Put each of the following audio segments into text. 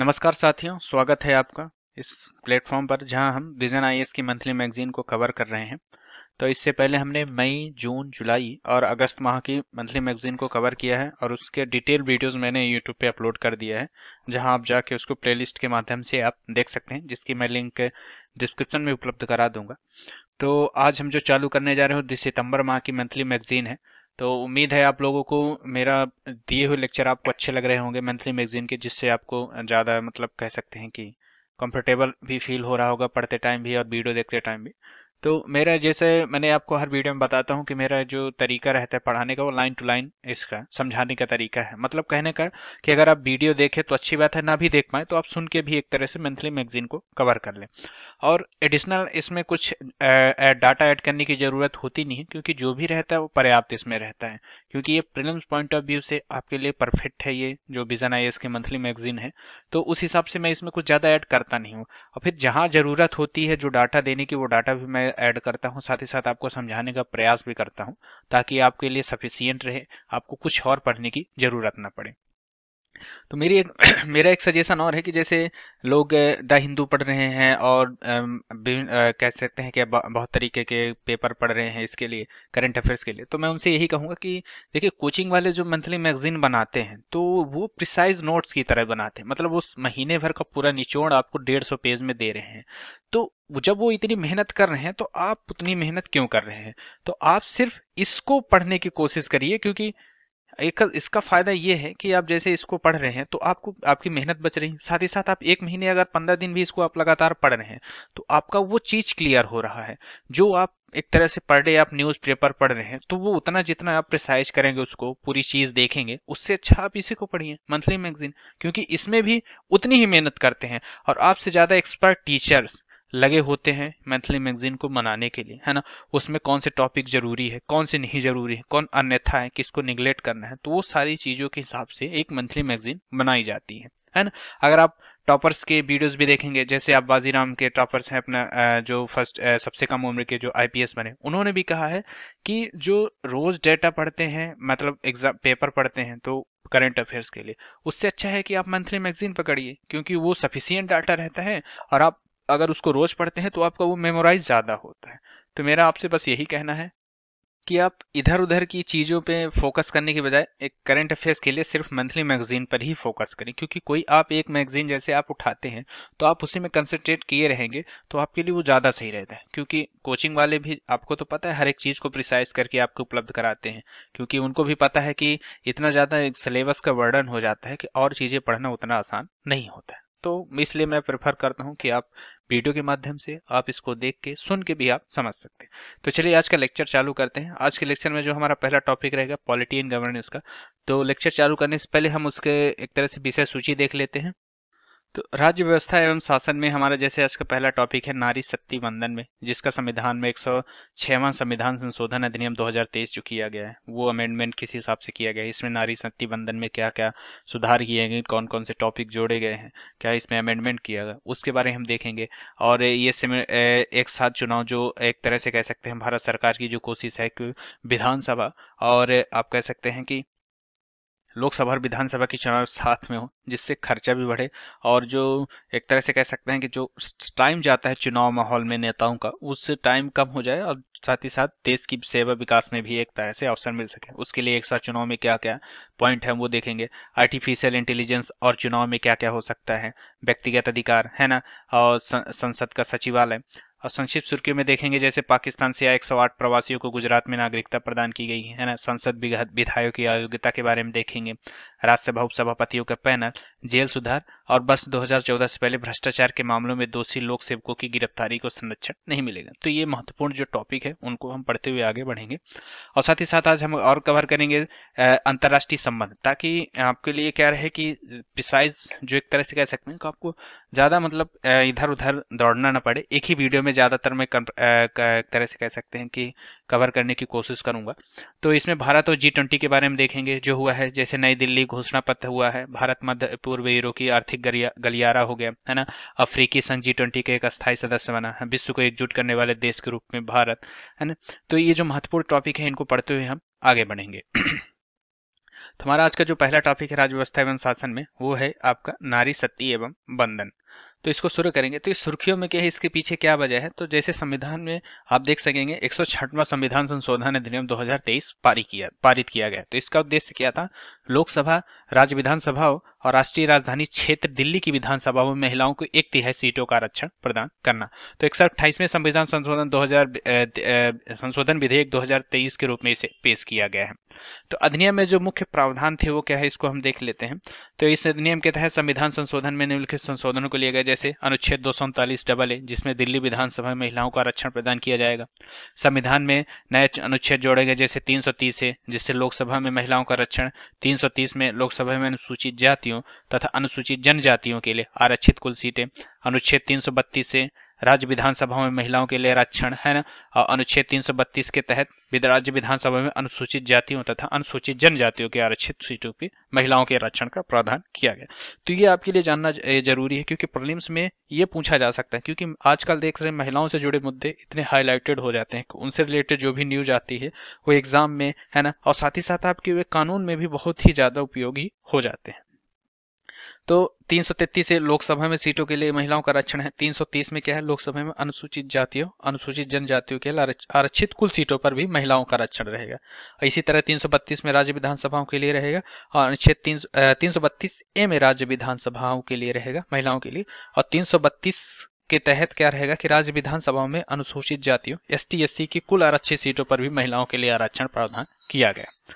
नमस्कार साथियों स्वागत है आपका इस प्लेटफॉर्म पर जहां हम विजन आई की मंथली मैगजीन को कवर कर रहे हैं तो इससे पहले हमने मई जून जुलाई और अगस्त माह की मंथली मैगजीन को कवर किया है और उसके डिटेल वीडियोस मैंने यूट्यूब पे अपलोड कर दिया है जहां आप जाके उसको प्लेलिस्ट के माध्यम से आप देख सकते हैं जिसकी मैं लिंक डिस्क्रिप्शन में उपलब्ध करा दूंगा तो आज हम जो चालू करने जा रहे हो सितंबर माह की मंथली मैगजीन है तो उम्मीद है आप लोगों को मेरा दिए हुए लेक्चर आपको अच्छे लग रहे होंगे मंथली मैगजीन के जिससे आपको ज़्यादा मतलब कह सकते हैं कि कंफर्टेबल भी फील हो रहा होगा पढ़ते टाइम भी और वीडियो देखते टाइम भी तो मेरा जैसे मैंने आपको हर वीडियो में बताता हूँ कि मेरा जो तरीका रहता है पढ़ाने का वो लाइन टू लाइन इसका समझाने का तरीका है मतलब कहने का कि अगर आप वीडियो देखें तो अच्छी बात है ना भी देख पाए तो आप सुन के भी एक तरह से मंथली मैगजीन को कवर कर लें और एडिशनल इसमें कुछ डाटा ऐड करने की ज़रूरत होती नहीं क्योंकि जो भी रहता है वो पर्याप्त इसमें रहता है क्योंकि ये प्रिलिम्स पॉइंट ऑफ व्यू से आपके लिए परफेक्ट है ये जो विजन आई के मंथली मैगजीन है तो उस हिसाब से मैं इसमें कुछ ज़्यादा ऐड करता नहीं हूँ और फिर जहाँ ज़रूरत होती है जो डाटा देने की वो डाटा भी मैं ऐड करता हूँ साथ ही साथ आपको समझाने का प्रयास भी करता हूँ ताकि आपके लिए सफिशियंट रहे आपको कुछ और पढ़ने की ज़रूरत ना पड़े तो मेरी एक मेरा एक सजेशन और है कि जैसे लोग द हिंदू पढ़ रहे हैं और कह सकते हैं कि बहुत तरीके के पेपर पढ़ रहे हैं इसके लिए करंट अफेयर्स के लिए तो मैं उनसे यही कहूँगा कि देखिए कोचिंग वाले जो मंथली मैगजीन बनाते हैं तो वो प्रिसाइज नोट्स की तरह बनाते हैं मतलब उस महीने भर का पूरा निचोड़ आपको डेढ़ सौ पेज में दे रहे हैं तो जब वो इतनी मेहनत कर रहे हैं तो आप उतनी मेहनत क्यों कर रहे हैं तो आप सिर्फ इसको पढ़ने की कोशिश करिए क्योंकि एक इसका फायदा ये है कि आप जैसे इसको पढ़ रहे हैं तो आपको आपकी मेहनत बच रही है साथ ही साथ आप एक महीने अगर पंद्रह दिन भी इसको आप लगातार पढ़ रहे हैं तो आपका वो चीज क्लियर हो रहा है जो आप एक तरह से पर डे आप न्यूज पेपर पढ़ रहे हैं तो वो उतना जितना आप प्रिसाइज करेंगे उसको पूरी चीज देखेंगे उससे अच्छा आप इसी को पढ़िए मंथली मैगजीन क्योंकि इसमें भी उतनी ही मेहनत करते हैं और आपसे ज्यादा एक्सपर्ट टीचर्स लगे होते हैं मंथली मैगजीन को मनाने के लिए है ना उसमें कौन से टॉपिक जरूरी है कौन से नहीं जरूरी है कौन अन्यथा है किसको निगलेक्ट करना है तो वो सारी चीज़ों के हिसाब से एक मंथली मैगजीन बनाई जाती है है ना अगर आप टॉपर्स के वीडियोस भी देखेंगे जैसे आप बाजीराम के टॉपर्स हैं अपना जो फर्स्ट सबसे कम उम्र के जो आईपीएस बने उन्होंने भी कहा है कि जो रोज डेटा पढ़ते हैं मतलब एग्जाम पेपर पढ़ते हैं तो करंट अफेयर्स के लिए उससे अच्छा है कि आप मंथली मैगजीन पकड़िए क्योंकि वो सफिशियंट डाटा रहता है और आप अगर उसको रोज पढ़ते हैं तो आपका वो मेमोराइज ज़्यादा होता है तो मेरा आपसे बस यही कहना है कि आप इधर उधर की चीज़ों पे फोकस करने के बजाय एक करंट अफेयर्स के लिए सिर्फ मंथली मैगजीन पर ही फोकस करें क्योंकि कोई आप एक मैगजीन जैसे आप उठाते हैं तो आप उसी में कंसंट्रेट किए रहेंगे तो आपके लिए वो ज़्यादा सही रहता है क्योंकि कोचिंग वाले भी आपको तो पता है हर एक चीज़ को प्रिसाइज करके आपको उपलब्ध कराते हैं क्योंकि उनको भी पता है कि इतना ज़्यादा सिलेबस का वर्णन हो जाता है कि और चीज़ें पढ़ना उतना आसान नहीं होता है तो इसलिए मैं प्रेफर करता हूँ कि आप वीडियो के माध्यम से आप इसको देख के सुन के भी आप समझ सकते हैं तो चलिए आज का लेक्चर चालू करते हैं आज के लेक्चर में जो हमारा पहला टॉपिक रहेगा पॉलिटी एंड गवर्नेंस का तो लेक्चर चालू करने से पहले हम उसके एक तरह से विषय सूची देख लेते हैं तो राज्य व्यवस्था एवं शासन में हमारा जैसे आज का पहला टॉपिक है नारी शक्ति बंधन में जिसका संविधान में एक सौ छवा संविधान संशोधन अधिनियम 2023 जो किया गया है वो अमेंडमेंट किस हिसाब से किया गया है इसमें नारी शक्ति वंदन में क्या क्या सुधार किए गए कौन कौन से टॉपिक जोड़े गए हैं क्या इसमें अमेंडमेंट किया गया उसके बारे में हम देखेंगे और ये एक साथ चुनाव जो एक तरह से कह सकते हैं भारत सरकार की जो कोशिश है कि विधानसभा और आप कह सकते हैं कि लोकसभा और विधानसभा के चुनाव साथ में हो जिससे खर्चा भी बढ़े और जो एक तरह से कह सकते हैं कि जो टाइम जाता है चुनाव माहौल में नेताओं का उससे टाइम कम हो जाए और साथ ही साथ देश की सेवा विकास में भी एक तरह से अवसर मिल सके उसके लिए एक साथ चुनाव में क्या क्या पॉइंट है वो देखेंगे आर्टिफिशियल इंटेलिजेंस और चुनाव में क्या क्या हो सकता है व्यक्तिगत अधिकार है ना और संसद का सचिवालय और संक्षिप्त सुर्खियों में देखेंगे जैसे पाकिस्तान से आए 108 प्रवासियों को गुजरात में नागरिकता प्रदान की गई है ना संसद विधायकों की अयोग्यता के बारे में देखेंगे राज्यसभा उपसभापतियों का पैनल जेल सुधार और वर्ष 2014 से पहले भ्रष्टाचार के मामलों में दोषी लोक सेवकों की गिरफ्तारी को संरक्षण नहीं मिलेगा तो ये महत्वपूर्ण जो टॉपिक है उनको हम पढ़ते हुए आगे बढ़ेंगे और साथ ही साथ आज हम और कवर करेंगे अंतर्राष्ट्रीय संबंध ताकि आपके लिए क्या रहे कि बिसाइज जो एक तरह से कह सकते हैं आपको ज़्यादा मतलब इधर उधर दौड़ना ना पड़े एक ही वीडियो में ज़्यादातर मैं एक तरह से कह सकते हैं कि कवर करने की कोशिश करूँगा तो इसमें भारत और जी ट्वेंटी के बारे में देखेंगे जो हुआ है जैसे नई दिल्ली घोषणा पत्र हुआ है भारत मध्य पूर्व यूरोपीय आर्थिक गलियारा हो गया है ना अफ्रीकी संघ जी ट्वेंटी के एक अस्थायी सदस्य बना है विश्व को एकजुट करने वाले देश के रूप में भारत है ना तो ये जो महत्वपूर्ण टॉपिक है इनको पढ़ते हुए हम आगे बढ़ेंगे तो हमारा आज का जो पहला टॉपिक है राजव्यवस्था एवं शासन में वो है आपका नारी शक्ति एवं बंधन तो इसको शुरू करेंगे तो इस सुर्खियों में क्या है इसके पीछे क्या वजह है तो जैसे संविधान में आप देख सकेंगे एक संविधान संशोधन अधिनियम 2023 पारित किया पारित किया गया तो इसका उद्देश्य क्या था लोकसभा राज्य विधानसभाओं और राष्ट्रीय राजधानी क्षेत्र दिल्ली की विधानसभाओं में महिलाओं को एक तिहाई सीटों का आरक्षण प्रदान करना तो एक सौ अट्ठाईसवें संविधान संशोधन 2000 संशोधन विधेयक 2023 के रूप में इसे पेश किया गया है तो अधिनियम में जो मुख्य प्रावधान थे वो क्या है इसको हम देख लेते हैं तो इस अधिनियम के तहत संविधान संशोधन में निम्नलिखित संशोधनों को लिया गया जैसे अनुच्छेद दो डबल ए जिसमें दिल्ली विधानसभा में महिलाओं का आरक्षण प्रदान किया जाएगा संविधान में नए अनुच्छेद जोड़े गए जैसे तीन सौ तीस है जिससे लोकसभा में महिलाओं का आरक्षण तीन 330 में लोकसभा में अनुसूचित जातियों तथा अनुसूचित जनजातियों के लिए आरक्षित कुल सीटें अनुच्छेद 332 से राज्य विधानसभा में महिलाओं के लिए आरक्षण है ना और अनुच्छेद 332 के तहत राज्य विधानसभा में अनुसूचित जातियों तथा अनुसूचित जनजातियों के आरक्षित सीटों पर महिलाओं के आरक्षण का प्रावधान किया गया तो ये आपके लिए जानना जरूरी है क्योंकि प्रलिम्स में ये पूछा जा सकता है क्योंकि आजकल देख रहे महिलाओं से जुड़े मुद्दे इतने हाईलाइटेड हो जाते हैं उनसे रिलेटेड जो भी न्यूज आती है वो एग्जाम में है ना और साथ ही साथ आपके वे कानून में भी बहुत ही ज्यादा उपयोगी हो जाते हैं तो 333 लोकसभा में सीटों के लिए महिलाओं का आरक्षण है 330 में क्या है लोकसभा में अनुसूचित जातियों अनुसूचित जनजातियों के लिए आरक्षित कुल सीटों पर भी महिलाओं का आरक्षण रहेगा इसी तरह 332 में राज्य विधानसभाओं के लिए रहेगा और अनुच्छेद तीन तीन ए में राज्य विधानसभाओं के लिए रहेगा महिलाओं के लिए और तीन के तहत क्या रहेगा कि राज्य विधानसभाओं में अनुसूचित जातियों एस टी की कुल आरक्षित सीटों पर भी महिलाओं के लिए आरक्षण प्रावधान किया गया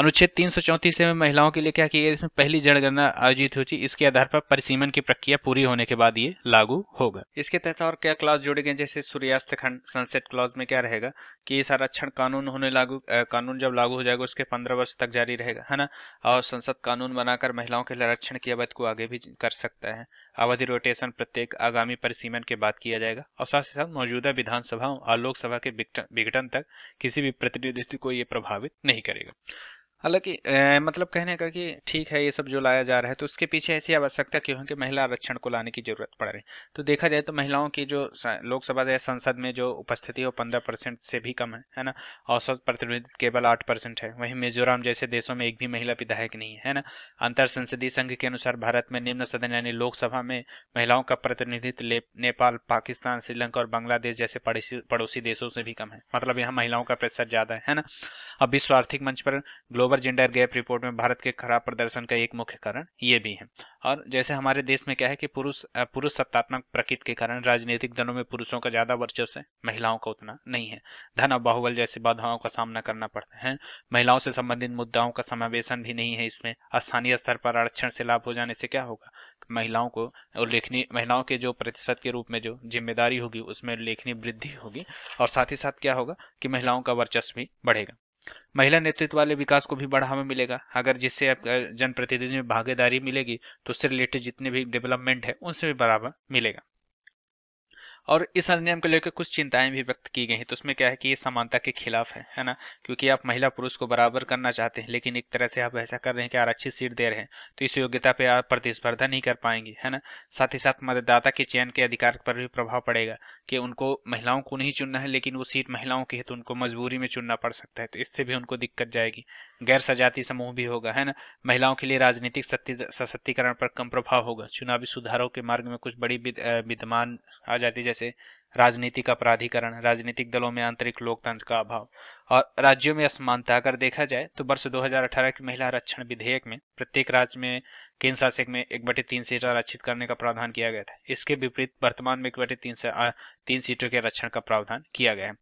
अनुच्छेद तीन सौ चौंतीस में महिलाओं के लिए क्या किया इसमें पहली जनगणना आयोजित हो चुकी इसके आधार पर परिसीमन की प्रक्रिया पूरी होने के बाद ये लागू होगा इसके तहत और क्या क्लॉज जोड़े गए जैसे सूर्यास्त खंड सनसेट क्लास में क्या रहेगा कि ये संरक्षण कानून होने लागू कानून जब लागू हो जाएगा उसके पंद्रह वर्ष तक जारी रहेगा है ना और संसद कानून बनाकर महिलाओं के संरक्षण की अवध को आगे भी कर सकता है अवधि रोटेशन प्रत्येक आगामी परिसीमन के बाद किया जाएगा और साथ ही साथ मौजूदा विधानसभाओं और लोकसभा के विघटन तक किसी भी प्रतिनिधित्व को ये प्रभावित नहीं करेगा हालांकि मतलब कहने का कि ठीक है ये सब जो लाया जा रहा है तो उसके पीछे ऐसी आवश्यकता क्यों है कि महिला आरक्षण को लाने की जरूरत पड़ रही है तो देखा जाए तो महिलाओं की जो लोकसभा या संसद में जो उपस्थिति है वो पंद्रह परसेंट से भी कम है है ना औसत प्रतिनिधित्व केवल आठ परसेंट है वहीं मिजोरम जैसे देशों में एक भी महिला विधायक नहीं है ना अंतर संसदीय संघ के अनुसार भारत में निम्न सदन यानी लोकसभा में महिलाओं का प्रतिनिधित्व नेपाल पाकिस्तान श्रीलंका और बांग्लादेश जैसे पड़ोसी देशों से भी कम है मतलब यहाँ महिलाओं का प्रतिशत ज्यादा है ना अब विश्व आर्थिक मंच पर global number gender gap report में भारत के खराब प्रदर्शन का एक मुख्य कारण ये भी है और जैसे हमारे देश में क्या है कि पुरुष पुरुष सत्तात्मक प्रकृति के कारण राजनीतिक दलों में पुरुषों का ज्यादा वर्चस्व है महिलाओं का उतना नहीं है धन और बाहुबल जैसी बाधाओं का सामना करना पड़ता है महिलाओं से संबंधित मुद्दाओं का समावेशन भी नहीं है इसमें स्थानीय स्तर पर आरक्षण से लाभ हो जाने से क्या होगा महिलाओं को उल्लेखनीय महिलाओं के जो प्रतिशत के रूप में जो जिम्मेदारी होगी उसमें उल्लेखनीय वृद्धि होगी और साथ ही साथ क्या होगा कि महिलाओं का वर्चस्व भी बढ़ेगा महिला नेतृत्व वाले विकास को भी बढ़ावा मिलेगा अगर जिससे जनप्रतिनिधि में भागीदारी मिलेगी तो उससे रिलेटेड जितने भी डेवलपमेंट है उनसे भी बढ़ावा मिलेगा और इस अधिनियम को लेकर कुछ चिंताएं भी व्यक्त की गई हैं तो उसमें क्या है कि ये समानता के खिलाफ है है ना क्योंकि आप महिला पुरुष को बराबर करना चाहते हैं लेकिन एक तरह से आप ऐसा कर रहे हैं कि आरक्षित सीट दे रहे हैं तो इस योग्यता पे आप प्रतिस्पर्धा नहीं कर पाएंगे है ना साथ ही साथ मतदाता के चयन के अधिकार पर भी प्रभाव पड़ेगा कि उनको महिलाओं को नहीं चुनना है लेकिन वो सीट महिलाओं की है तो उनको मजबूरी में चुनना पड़ सकता है तो इससे भी उनको दिक्कत जाएगी गैर सजाती समूह भी होगा है ना महिलाओं के लिए राजनीतिक सशक्तिकरण पर कम प्रभाव होगा चुनावी सुधारों के मार्ग में कुछ बड़ी विद्यमान आ जाती जैसे राजनीतिक अपराधीकरण राजनीतिक दलों में आंतरिक लोकतंत्र का अभाव और राज्यों में असमानता अगर देखा जाए तो वर्ष 2018 के महिला आरक्षण विधेयक में प्रत्येक राज्य में केंद्र शासक में एक बटे तीन सीट आरक्षित करने का प्रावधान किया गया था इसके विपरीत वर्तमान में एक बटे तीन से तीन सीटों के आरक्षण का प्रावधान किया गया है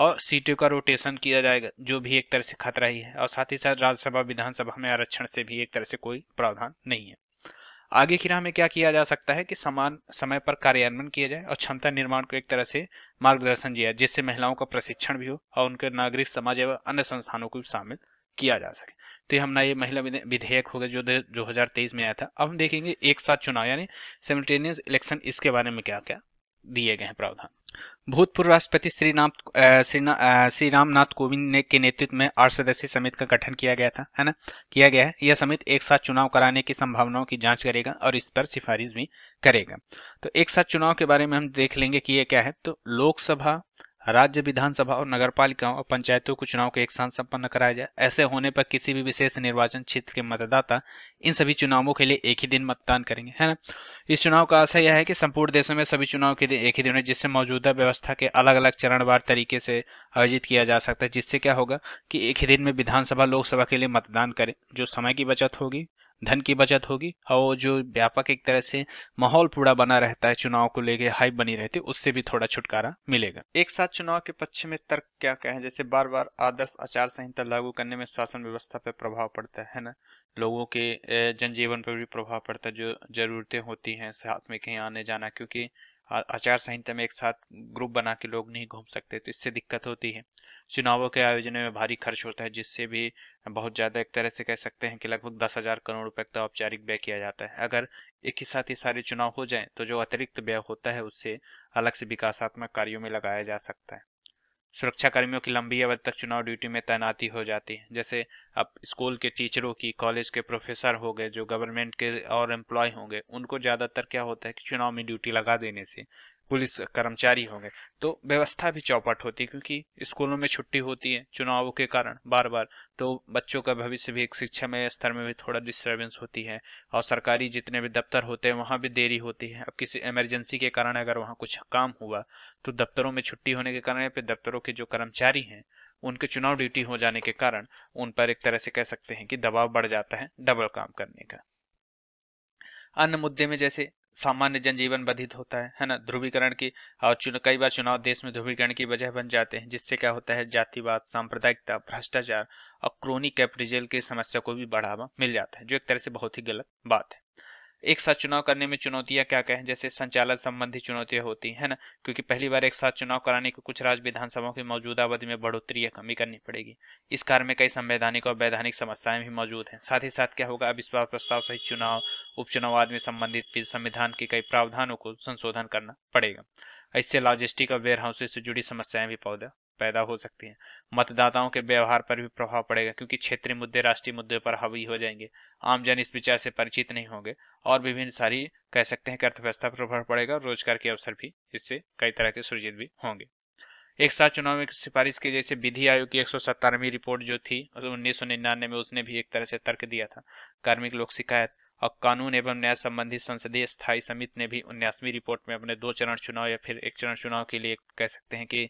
और सीटों का रोटेशन किया जाएगा जो भी एक तरह से खतरा ही है और साथ ही साथ राज्यसभा विधानसभा में आरक्षण से भी एक तरह से कोई प्रावधान नहीं है आगे की राह में क्या किया जा सकता है कि समान समय पर कार्यान्वयन किया जाए और क्षमता निर्माण को एक तरह से मार्गदर्शन दिया जिससे महिलाओं का प्रशिक्षण भी हो और उनके नागरिक समाज एवं अन्य संस्थानों को भी शामिल किया जा सके तो हम नए ये महिला विधेयक हो गए जो दो हजार तेईस में आया था अब हम देखेंगे एक साथ चुनाव यानी सिमल्टेनियस इलेक्शन इसके बारे में क्या क्या दिए गए हैं प्रावधान भूतपूर्व राष्ट्रपति श्री नाम श्री रामनाथ कोविंद ने के नेतृत्व में आठ सदस्य समिति का गठन किया गया था है ना किया गया है यह समिति एक साथ चुनाव कराने की संभावनाओं की जांच करेगा और इस पर सिफारिश भी करेगा तो एक साथ चुनाव के बारे में हम देख लेंगे कि यह क्या है तो लोकसभा राज्य विधानसभा और नगर पालिकाओं और पंचायतों के चुनाव को एक साथ संपन्न कराया जाए ऐसे होने पर किसी भी विशेष निर्वाचन क्षेत्र के मतदाता इन सभी चुनावों के लिए एक ही दिन मतदान करेंगे है ना इस चुनाव का आशय यह है कि संपूर्ण देशों में सभी चुनाव के दिन एक ही दिन है जिससे मौजूदा व्यवस्था के अलग अलग चरणवार तरीके से आयोजित किया जा सकता है जिससे क्या होगा कि एक ही दिन में विधानसभा लोकसभा के लिए मतदान करें जो समय की बचत होगी धन की बचत होगी और जो व्यापक एक तरह से माहौल पूरा बना रहता है चुनाव को लेके हाइप बनी रहती है उससे भी थोड़ा छुटकारा मिलेगा एक साथ चुनाव के पक्ष में तर्क क्या कहें जैसे बार बार आदर्श आचार संहिता लागू करने में शासन व्यवस्था पर प्रभाव पड़ता है ना लोगों के जनजीवन पर भी प्रभाव पड़ता है जो जरूरतें होती हैं साथ में कहीं आने जाना क्योंकि आचार संहिता में एक साथ ग्रुप बना के लोग नहीं घूम सकते तो इससे दिक्कत होती है चुनावों के आयोजन में भारी खर्च होता है जिससे भी बहुत ज़्यादा एक तरह से कह सकते हैं कि लगभग दस हज़ार करोड़ रुपए का औपचारिक व्यय किया जाता है अगर एक ही साथ ही सारे चुनाव हो जाएं तो जो अतिरिक्त व्यय होता है उससे अलग से विकासात्मक कार्यों में लगाया जा सकता है सुरक्षाकर्मियों की लंबी अवधि तक चुनाव ड्यूटी में तैनाती हो जाती है जैसे अब स्कूल के टीचरों की कॉलेज के प्रोफेसर हो गए जो गवर्नमेंट के और एम्प्लॉय होंगे उनको ज़्यादातर क्या होता है कि चुनाव में ड्यूटी लगा देने से पुलिस कर्मचारी होंगे तो व्यवस्था भी चौपट होती है क्योंकि स्कूलों में छुट्टी होती है चुनावों के कारण बार बार तो बच्चों का भविष्य भी एक शिक्षा में स्तर में भी थोड़ा डिस्टर्बेंस होती है और सरकारी जितने भी दफ्तर होते हैं वहाँ भी देरी होती है अब किसी इमरजेंसी के कारण अगर वहाँ कुछ काम हुआ तो दफ्तरों में छुट्टी होने के कारण या फिर दफ्तरों के जो कर्मचारी हैं उनके चुनाव ड्यूटी हो जाने के कारण उन पर एक तरह से कह सकते हैं कि दबाव बढ़ जाता है डबल काम करने का अन्य मुद्दे में जैसे सामान्य जनजीवन बाधित होता है है ना ध्रुवीकरण की और कई बार चुनाव देश में ध्रुवीकरण की वजह बन जाते हैं जिससे क्या होता है जातिवाद सांप्रदायिकता भ्रष्टाचार और क्रोनी कैप्रिजल की समस्या को भी बढ़ावा मिल जाता है जो एक तरह से बहुत ही गलत बात है एक साथ चुनाव करने में चुनौतियां क्या क्या हैं जैसे संचालन संबंधी चुनौतियां होती है ना क्योंकि पहली बार एक साथ चुनाव कराने को कुछ राज्य विधानसभाओं की मौजूदा अवधि में बढ़ोतरी या कमी करनी पड़ेगी इस कार्य में कई संवैधानिक और वैधानिक समस्याएं भी मौजूद हैं साथ ही साथ क्या होगा अविश्वास प्रस्ताव सहित चुनाव उपचुनाव आदि में संबंधित संविधान के कई प्रावधानों को संशोधन करना पड़ेगा इससे लॉजिस्टिक और वेयर हाउसेज से जुड़ी समस्याएं भी पौधा पैदा हो सकती हैं मतदाताओं के व्यवहार पर भी प्रभाव पड़ेगा क्योंकि क्षेत्रीय मुद्दे राष्ट्रीय मुद्दे पर हावी हो जाएंगे आमजन इस विचार से परिचित नहीं होंगे और विभिन्न सारी कह सकते हैं कि अर्थव्यवस्था पर प्रभाव पड़ेगा रोजगार के अवसर भी इससे कई तरह के सृजित भी होंगे एक साथ चुनाव की सिफारिश की जैसे विधि आयोग की एक रिपोर्ट जो थी उन्नीस में उसने भी एक तरह से तर्क दिया था कार्मिक लोक शिकायत और कानून एवं न्याय संबंधी संसदीय स्थायी समिति ने भी उन्यासवीं रिपोर्ट में अपने दो चरण चुनाव या फिर एक चरण चुनाव के लिए कह सकते हैं कि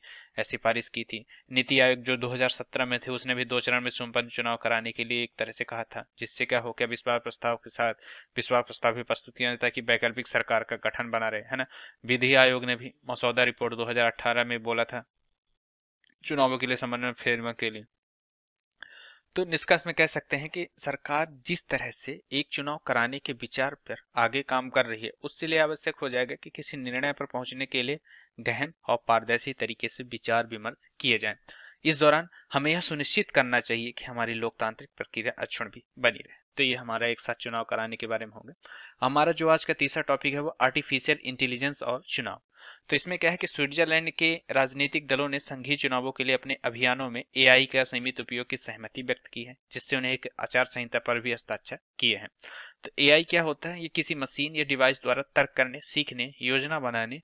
सिफारिश की थी नीति आयोग जो 2017 में थे उसने भी दो चरण में संपन्न चुनाव कराने के लिए एक तरह से कहा था जिससे क्या हो गया विश्वास प्रस्ताव के साथ विश्वास प्रस्ताव भी प्रस्तुत किया जाता की वैकल्पिक सरकार का गठन बना रहे है ना विधि आयोग ने भी मसौदा रिपोर्ट दो में बोला था चुनावों के लिए समन्वय फेरने के लिए तो निष्कर्ष में कह सकते हैं कि सरकार जिस तरह से एक चुनाव कराने के विचार पर आगे काम कर रही है उससे लिए आवश्यक हो जाएगा कि किसी निर्णय पर पहुंचने के लिए गहन और पारदर्शी तरीके से विचार विमर्श किए जाएं। इस दौरान हमें यह सुनिश्चित करना चाहिए कि हमारी लोकतांत्रिक प्रक्रिया अक्षुण भी बनी रहे तो ये हमारा एक साथ चुनाव कराने के बारे में होगा हमारा जो आज का तीसरा टॉपिक है वो आर्टिफिशियल इंटेलिजेंस और चुनाव तो इसमें क्या है कि स्विट्जरलैंड के राजनीतिक दलों ने संघीय चुनावों के लिए अपने अभियानों में एआई का सीमित उपयोग की सहमति व्यक्त की है जिससे उन्हें एक आचार संहिता पर भी हस्ताक्षर किए हैं तो एआई क्या होता है ये किसी मशीन या डिवाइस द्वारा तर्क करने सीखने योजना बनाने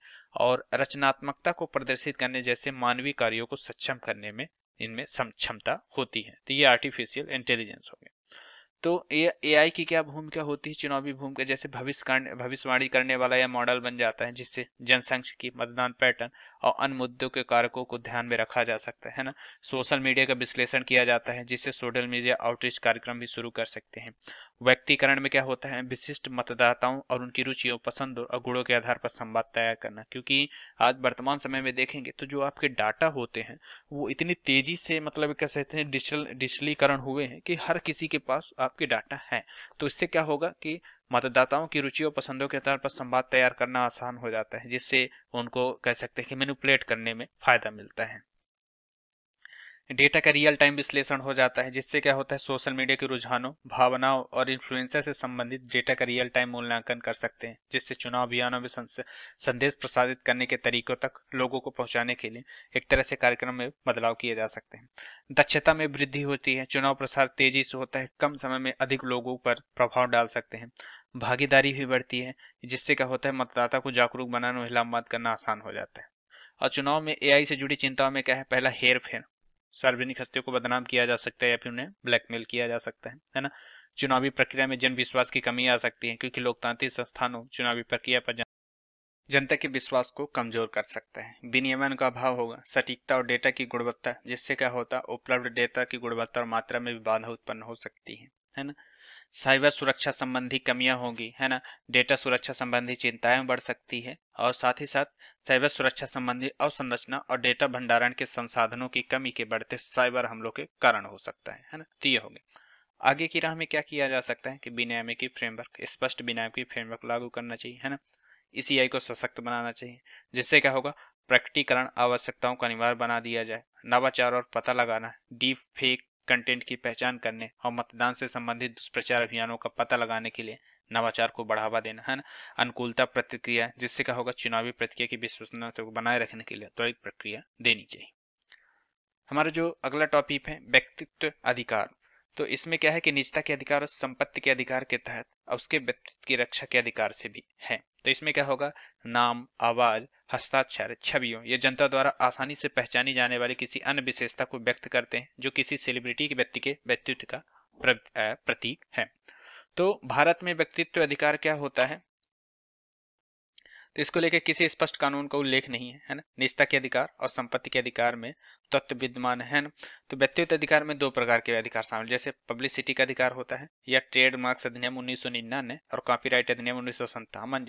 और रचनात्मकता को प्रदर्शित करने जैसे मानवीय कार्यों को सक्षम करने में इनमें क्षमता होती है तो ये आर्टिफिशियल इंटेलिजेंस हो गया तो ए आई की क्या भूमिका होती है चुनावी भूमिका जैसे भविष्य भविष्यवाणी करने वाला या मॉडल बन जाता है जिससे जनसंख्या की मतदान पैटर्न और अन्य मुद्दों के कारकों को ध्यान में रखा जा सकता है ना सोशल मीडिया का विश्लेषण किया जाता है जिससे सोशल मीडिया आउटरीच कार्यक्रम भी शुरू कर सकते हैं व्यक्तिकरण में क्या होता है विशिष्ट मतदाताओं और उनकी रुचियों पसंद और गुणों के आधार पर संवाद तैयार करना क्योंकि आज वर्तमान समय में देखेंगे तो जो आपके डाटा होते हैं वो इतनी तेजी से मतलब कह सकते हैं डिजिटल डिजिटलीकरण हुए हैं कि हर किसी के पास आपके डाटा है तो इससे क्या होगा कि मतदाताओं की रुचि और पसंदों के आधार पर संवाद तैयार करना आसान हो जाता है जिससे उनको कह सकते हैं कि मेनुपलेट करने में फायदा मिलता है डेटा का रियल टाइम विश्लेषण हो जाता है जिससे क्या होता है सोशल मीडिया के रुझानों भावनाओं और इन्फ्लुएंसर से संबंधित डेटा का रियल टाइम मूल्यांकन कर सकते हैं जिससे चुनाव अभियानों में संदेश प्रसारित करने के तरीकों तक लोगों को पहुंचाने के लिए एक तरह से कार्यक्रम में बदलाव किए जा सकते हैं दक्षता में वृद्धि होती है चुनाव प्रसार तेजी से होता है कम समय में अधिक लोगों पर प्रभाव डाल सकते हैं भागीदारी भी बढ़ती है जिससे क्या होता है मतदाता को जागरूक बनाना महिला मत करना आसान हो जाता है और चुनाव में एआई से जुड़ी चिंताओं में क्या है पहला हेर फेर सार्वजनिक हस्तियों को बदनाम किया जा सकता है या फिर उन्हें ब्लैकमेल किया जा सकता है है ना चुनावी प्रक्रिया में जनविश्वास की कमी आ सकती है क्योंकि लोकतांत्रिक संस्थानों चुनावी प्रक्रिया पर जनता के विश्वास को कमजोर कर सकता है विनियमन का अभाव होगा सटीकता और डेटा की गुणवत्ता जिससे क्या होता है उपलब्ध डेटा की गुणवत्ता और मात्रा में भी बाधा उत्पन्न हो सकती है है ना साइबर सुरक्षा संबंधी कमियां होंगी है ना डेटा सुरक्षा संबंधी चिंताएं बढ़ सकती है और साथ ही साथ साइबर सुरक्षा संबंधी अवसंरचना और डेटा भंडारण के संसाधनों की कमी के बढ़ते साइबर हमलों के कारण हो सकता है है ना तो ये होंगे आगे की राह में क्या किया जा सकता है कि विनियामिकी फ्रेमवर्क स्पष्ट विनियामिकी फ्रेमवर्क लागू करना चाहिए है ना ईसीआई को सशक्त बनाना चाहिए जिससे क्या होगा प्रकटीकरण आवश्यकताओं का अनिवार्य बना दिया जाए नवाचार और पता लगाना डीप फेक कंटेंट की पहचान करने और मतदान से संबंधित दुष्प्रचार अभियानों का पता लगाने के लिए नवाचार को बढ़ावा देना है ना अनुकूलता प्रतिक्रिया जिससे क्या होगा चुनावी प्रतिक्रिया की विश्वसनीयता को बनाए रखने के लिए त्वरित तो प्रक्रिया देनी चाहिए हमारा जो अगला टॉपिक है व्यक्तित्व अधिकार तो इसमें क्या है कि निजता के अधिकार और संपत्ति के अधिकार के तहत और उसके व्यक्तित्व की रक्षा के अधिकार से भी है तो इसमें क्या होगा नाम आवाज हस्ताक्षर छवियों ये जनता द्वारा आसानी से पहचानी जाने वाली किसी अन्य विशेषता को व्यक्त करते हैं जो किसी सेलिब्रिटी के व्यक्ति के व्यक्तित्व का प्रतीक है तो भारत में व्यक्तित्व अधिकार क्या होता है तो इसको लेकर किसी स्पष्ट कानून का उल्लेख नहीं है है ना निजता के अधिकार और संपत्ति के अधिकार में तत्व विद्यमान है ना तो व्यक्तिगत अधिकार में दो प्रकार के अधिकार शामिल जैसे पब्लिसिटी का अधिकार होता है या ट्रेडमार्क्स अधिनियम उन्नीस और कॉपीराइट अधिनियम उन्नीस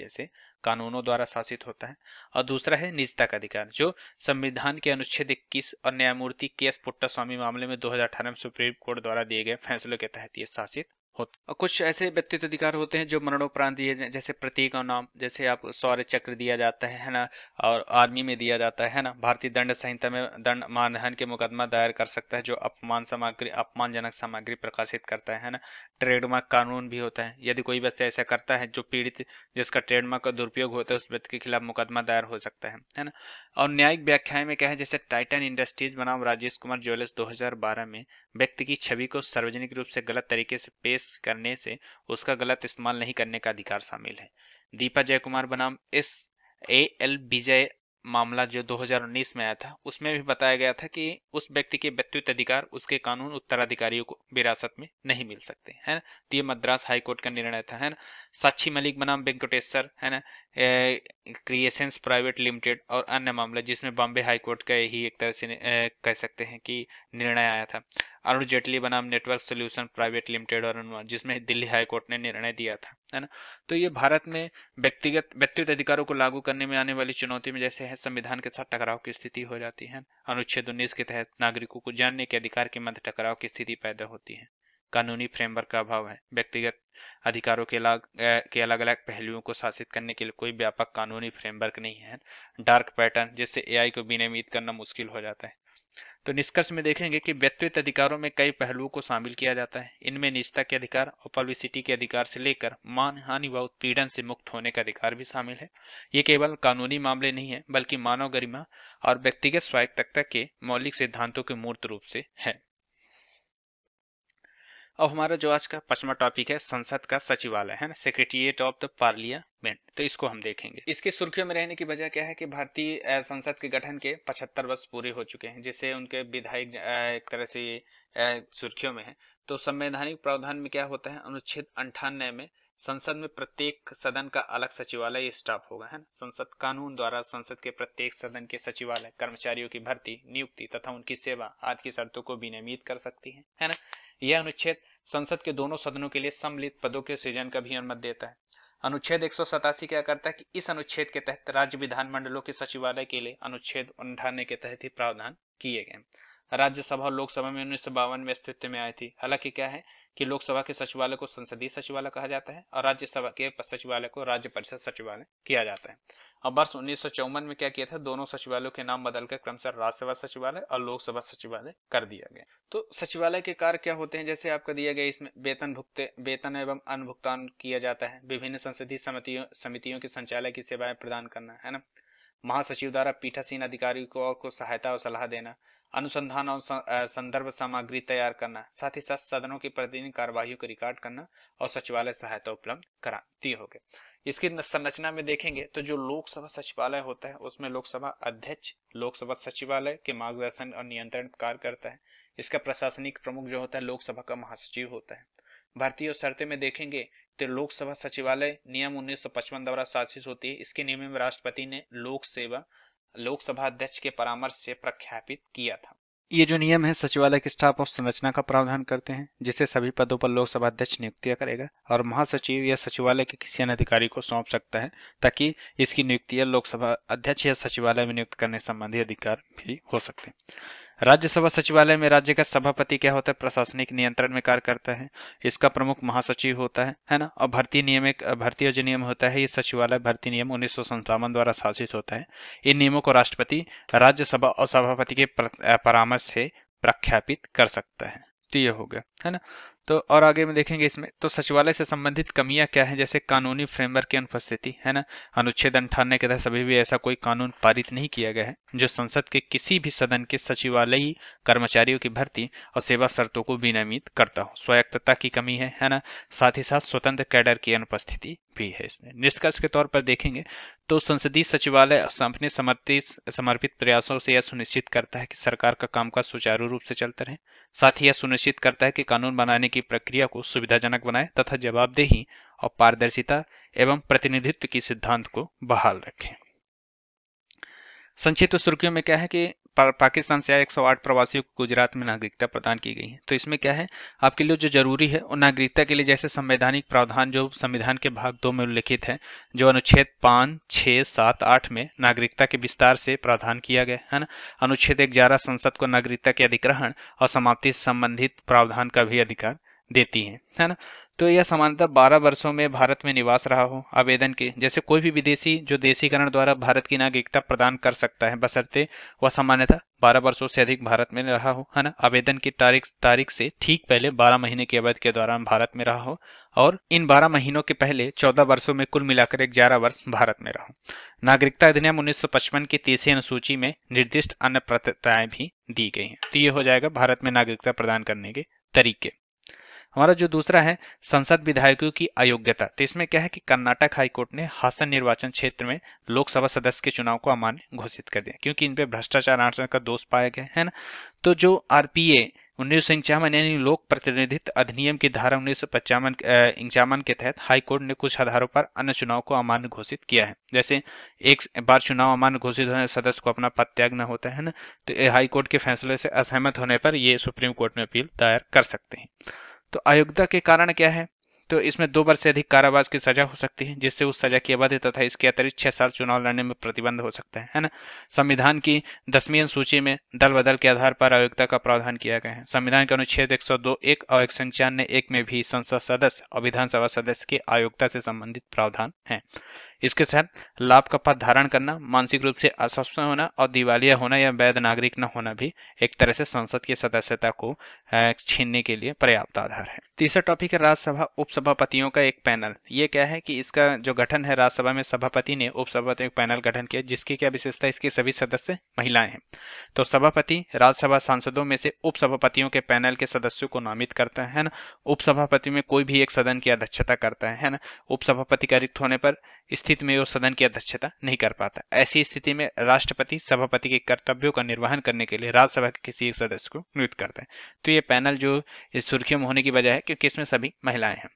जैसे कानूनों द्वारा शासित होता है और दूसरा है निजता का अधिकार जो संविधान के अनुच्छेद इक्कीस और न्यायमूर्ति के एस पुट्टा स्वामी मामले में दो में सुप्रीम कोर्ट द्वारा दिए गए फैसलों के तहत ये शासित होते और कुछ ऐसे व्यक्तित्व अधिकार होते हैं जो मरणोपरांत दिए जैसे प्रतीक और नाम जैसे आप सौर्य चक्र दिया जाता है है ना और आर्मी में दिया जाता है ना भारतीय दंड संहिता में दंड मानहन के मुकदमा दायर कर सकता है जो अपमान सामग्री अपमानजनक सामग्री प्रकाशित करता है ना ट्रेडमार्क कानून भी होता है यदि कोई व्यक्ति ऐसा करता है जो पीड़ित जिसका ट्रेडमार्क का दुरुपयोग होता है उस व्यक्ति के खिलाफ मुकदमा दायर हो सकता है है ना और न्यायिक व्याख्याएं में क्या है जैसे टाइटन इंडस्ट्रीज बनाम राजेश कुमार ज्वेलर्स दो में व्यक्ति की छवि को सार्वजनिक रूप से गलत तरीके से पेश करने से उसका गलत इस्तेमाल नहीं करने का अधिकार शामिल है दीपा जयकुमार बनाम एस ए एल विजय मामला जो 2019 में आया था उसमें भी बताया गया था कि उस व्यक्ति के व्यक्तित्व अधिकार उसके कानून उत्तराधिकारियों को विरासत में नहीं मिल सकते है ना तो ये मद्रास हाई कोर्ट का निर्णय था है ना साक्षी मलिक बनाम वेंकटेश्वर है ना क्रिएशंस प्राइवेट लिमिटेड और अन्य मामले जिसमें बॉम्बे हाईकोर्ट का ही एक तरह से कह सकते हैं कि निर्णय आया था अरुण जेटली बनाम नेटवर्क सोल्यूशन प्राइवेट लिमिटेड और जिसमें दिल्ली हाईकोर्ट ने निर्णय दिया था है ना तो ये भारत में व्यक्तिगत व्यक्तिगत अधिकारों को लागू करने में आने वाली चुनौती में जैसे है संविधान के साथ टकराव की स्थिति हो जाती है अनुच्छेद उन्नीस के तहत नागरिकों को जानने के अधिकार के मध्य टकराव की स्थिति पैदा होती है कानूनी फ्रेमवर्क का अभाव है व्यक्तिगत अधिकारों के अलग के अलग अलग पहलुओं को शासित करने के लिए कोई व्यापक कानूनी फ्रेमवर्क नहीं है डार्क पैटर्न जिससे एआई को विनियमित करना मुश्किल हो जाता है तो निष्कर्ष में देखेंगे कि व्यक्तिगत अधिकारों में कई पहलुओं को शामिल किया जाता है इनमें निजता के अधिकार और पब्लिसिटी के अधिकार से लेकर मान हानि व उत्पीड़न से मुक्त होने का अधिकार भी शामिल है ये केवल कानूनी मामले नहीं है बल्कि मानव गरिमा और व्यक्तिगत स्वायत्तता के मौलिक सिद्धांतों के मूर्त रूप से है अब हमारा जो आज का पांचवा टॉपिक है संसद का सचिवालय है ना सेक्रेटरिएट ऑफ द पार्लियामेंट तो इसको हम देखेंगे इसके सुर्खियों में रहने की वजह क्या है कि भारतीय संसद के गठन के 75 वर्ष पूरे हो चुके हैं जिससे उनके विधायक एक तरह से सुर्खियों में है तो संवैधानिक प्रावधान में क्या होता है अनुच्छेद अंठानवे में संसद में प्रत्येक सदन का अलग सचिवालय स्टाफ होगा है ना संसद कानून द्वारा संसद के प्रत्येक सदन के सचिवालय कर्मचारियों की भर्ती नियुक्ति तथा उनकी सेवा आदि की शर्तों को विनियमित कर सकती है है ना यह अनुच्छेद संसद के दोनों सदनों के लिए सम्मिलित पदों के सृजन का भी अनुमति देता है अनुच्छेद एक क्या करता है कि इस अनुच्छेद के तहत राज्य विधानमंडलों के सचिवालय के लिए अनुच्छेद अंठानवे के तहत ही प्रावधान किए गए राज्यसभा और लोकसभा में उन्नीस में अस्तित्व में आई थी हालांकि क्या है कि लोकसभा के सचिवालय को संसदीय सचिवालय कहा जाता है और राज्यसभा के सचिवालय को राज्य परिषद सचिवालय किया जाता है और वर्ष उन्नीस में क्या किया था दोनों सचिवालयों के नाम बदलकर क्रमशः राज्यसभा सचिवालय और लोकसभा सचिवालय कर दिया गया तो सचिवालय के कार्य क्या होते हैं जैसे आपका दिया गया इसमें वेतन भुगते वेतन एवं अन्न भुगतान किया जाता है विभिन्न संसदीय समितियों समितियों के संचालय की सेवाएं प्रदान करना है ना महासचिव द्वारा पीठासीन अधिकारी को सहायता और सलाह देना अनुसंधान और संदर्भ सामग्री तैयार करना साथ ही साथ सदनों की प्रतिदिन कार्यवाही को रिकॉर्ड करना और सचिवालय सहायता उपलब्ध कराती होगी इसकी संरचना में देखेंगे तो जो लोकसभा सचिवालय होता है उसमें लोकसभा अध्यक्ष लोकसभा सचिवालय के मार्गदर्शन और नियंत्रण कार्य करता है इसका प्रशासनिक प्रमुख जो होता है लोकसभा का महासचिव होता है भारतीय शर्तें में देखेंगे तो लोकसभा सचिवालय नियम 1955 द्वारा शासित होती है इसके नियम में राष्ट्रपति ने लोक सेवा लोकसभा अध्यक्ष के परामर्श से प्रख्यापित किया था ये जो नियम है सचिवालय के स्टाफ और संरचना का प्रावधान करते हैं जिसे सभी पदों पर लोकसभा अध्यक्ष नियुक्तियां करेगा और महासचिव या सचिवालय के किसी अन्य अधिकारी को सौंप सकता है ताकि इसकी नियुक्तियां लोकसभा अध्यक्ष या सचिवालय में नियुक्त करने संबंधी अधिकार भी हो सकते हैं राज्यसभा सचिवालय में राज्य का सभापति क्या होता है प्रशासनिक नियंत्रण में कार्य करता है इसका प्रमुख महासचिव होता है है ना और भर्ती एक भर्ती जो नियम होता है ये सचिवालय भर्ती नियम उन्नीस द्वारा शासित होता है इन नियमों को राष्ट्रपति राज्यसभा और सभापति के परामर्श से प्रख्यापित कर सकता है तो ये हो गया है ना तो और आगे में देखेंगे इसमें तो सचिवालय से संबंधित कमियां क्या है जैसे कानूनी फ्रेमवर्क की अनुपस्थिति है ना अनुच्छेद अंठानवे के तहत सभी भी ऐसा कोई कानून पारित नहीं किया गया है जो संसद के किसी भी सदन के सचिवालयी कर्मचारियों की भर्ती और सेवा शर्तों को विनियमित करता हो स्वायत्तता की कमी है है ना साथ ही साथ स्वतंत्र कैडर की अनुपस्थिति भी है इसमें निष्कर्ष के तौर पर देखेंगे तो संसदीय सचिवालय अपने समर्पित समर्पित प्रयासों से यह सुनिश्चित करता है कि सरकार का कामकाज सुचारू रूप से चलता रहे साथ ही यह सुनिश्चित करता है कि कानून बनाने की प्रक्रिया को सुविधाजनक बनाए तथा जवाबदेही और पारदर्शिता एवं प्रतिनिधित्व के सिद्धांत को बहाल रखें संक्षिप्त सुर्खियों में क्या है कि पाकिस्तान से आए 108 प्रवासियों को गुजरात में नागरिकता प्रदान की गई है तो इसमें क्या है आपके लिए जो जरूरी है और नागरिकता के लिए जैसे संवैधानिक प्रावधान जो संविधान के भाग दो में उल्लेखित है जो अनुच्छेद पांच छह सात आठ में नागरिकता के विस्तार से प्रावधान किया गया है ना अनुच्छेद एक संसद को नागरिकता के अधिग्रहण और समाप्ति संबंधित प्रावधान का भी अधिकार देती है है ना तो यह समानता 12 वर्षों में भारत में निवास रहा हो आवेदन के जैसे कोई भी विदेशी जो देशीकरण द्वारा भारत की नागरिकता प्रदान कर सकता है बसरते वह सामान्यता बारह वर्षों से अधिक भारत में रहा हो है ना आवेदन की तारीख तारीख से ठीक पहले बारह महीने की अवधि के दौरान भारत में रहा हो और इन बारह महीनों के पहले चौदह वर्षों में कुल मिलाकर ग्यारह वर्ष भारत में रहा नागरिकता अधिनियम 1955 की तीसरी अनुसूची में निर्दिष्ट अन्य प्रत्यताएं भी दी गई हैं तो ये हो जाएगा भारत में नागरिकता प्रदान करने के तरीके हमारा जो दूसरा है संसद विधायकों की अयोग्यता तो इसमें क्या है कि कर्नाटक हाईकोर्ट ने हासन निर्वाचन क्षेत्र में लोकसभा सदस्य के चुनाव को अमान्य घोषित कर दिया क्योंकि इनपे भ्रष्टाचार आचरण का दोष पाया गया है ना तो जो आरपीए उन्नीस सौ इंक्यावन यानी लोक प्रतिनिधित्व अधिनियम की धारा उन्नीस सौ पचावन इंक्यावन के तहत हाईकोर्ट ने कुछ आधारों पर अन्य चुनाव को अमान्य घोषित किया है जैसे एक बार चुनाव अमान्य घोषित होने सदस्य को अपना पद न होता है ना तो हाईकोर्ट के फैसले से असहमत होने पर ये सुप्रीम कोर्ट में अपील दायर कर सकते हैं तो अयोग्यता के कारण क्या है तो इसमें दो वर्ष से अधिक कारावास की सजा हो सकती है जिससे उस सजा की अवधि तथा इसके अतिरिक्त छह साल चुनाव लड़ने में प्रतिबंध हो सकता है है ना संविधान की दसवीं सूची में दल बदल के आधार पर अयोग्यता का प्रावधान किया गया है संविधान के अनुच्छेद एक सौ दो एक और एक सौ एक में भी संसद सदस्य और विधानसभा सदस्य के अयोग्यता से संबंधित प्रावधान है इसके साथ लाभ का पथ धारण करना मानसिक रूप से अस्वस्थ होना और दिवालिया होना या वैध नागरिक न होना भी एक तरह से संसद की सदस्यता को छीनने के लिए पर्याप्त आधार है तीसरा टॉपिक है राज्यसभा उपसभापतियों का एक पैनल ये क्या है कि इसका जो गठन है राज्यसभा में सभापति ने उपसभापति पैनल गठन किया जिसकी क्या विशेषता इसके सभी सदस्य महिलाएं हैं तो सभापति राज्यसभा सांसदों में से उपसभापतियों के पैनल के सदस्यों को नामित करता है ना उपसभापति में कोई भी एक सदन की अध्यक्षता करता है ना उपसभापति का रिक्त होने पर स्थिति में वो सदन की अध्यक्षता नहीं कर पाता ऐसी स्थिति में राष्ट्रपति सभापति के कर्तव्यों का निर्वहन करने के लिए राज्यसभा के किसी एक सदस्य को नियुक्त करते हैं तो ये पैनल जो सुर्खियों में होने की वजह है क्योंकि इसमें सभी महिलाएं हैं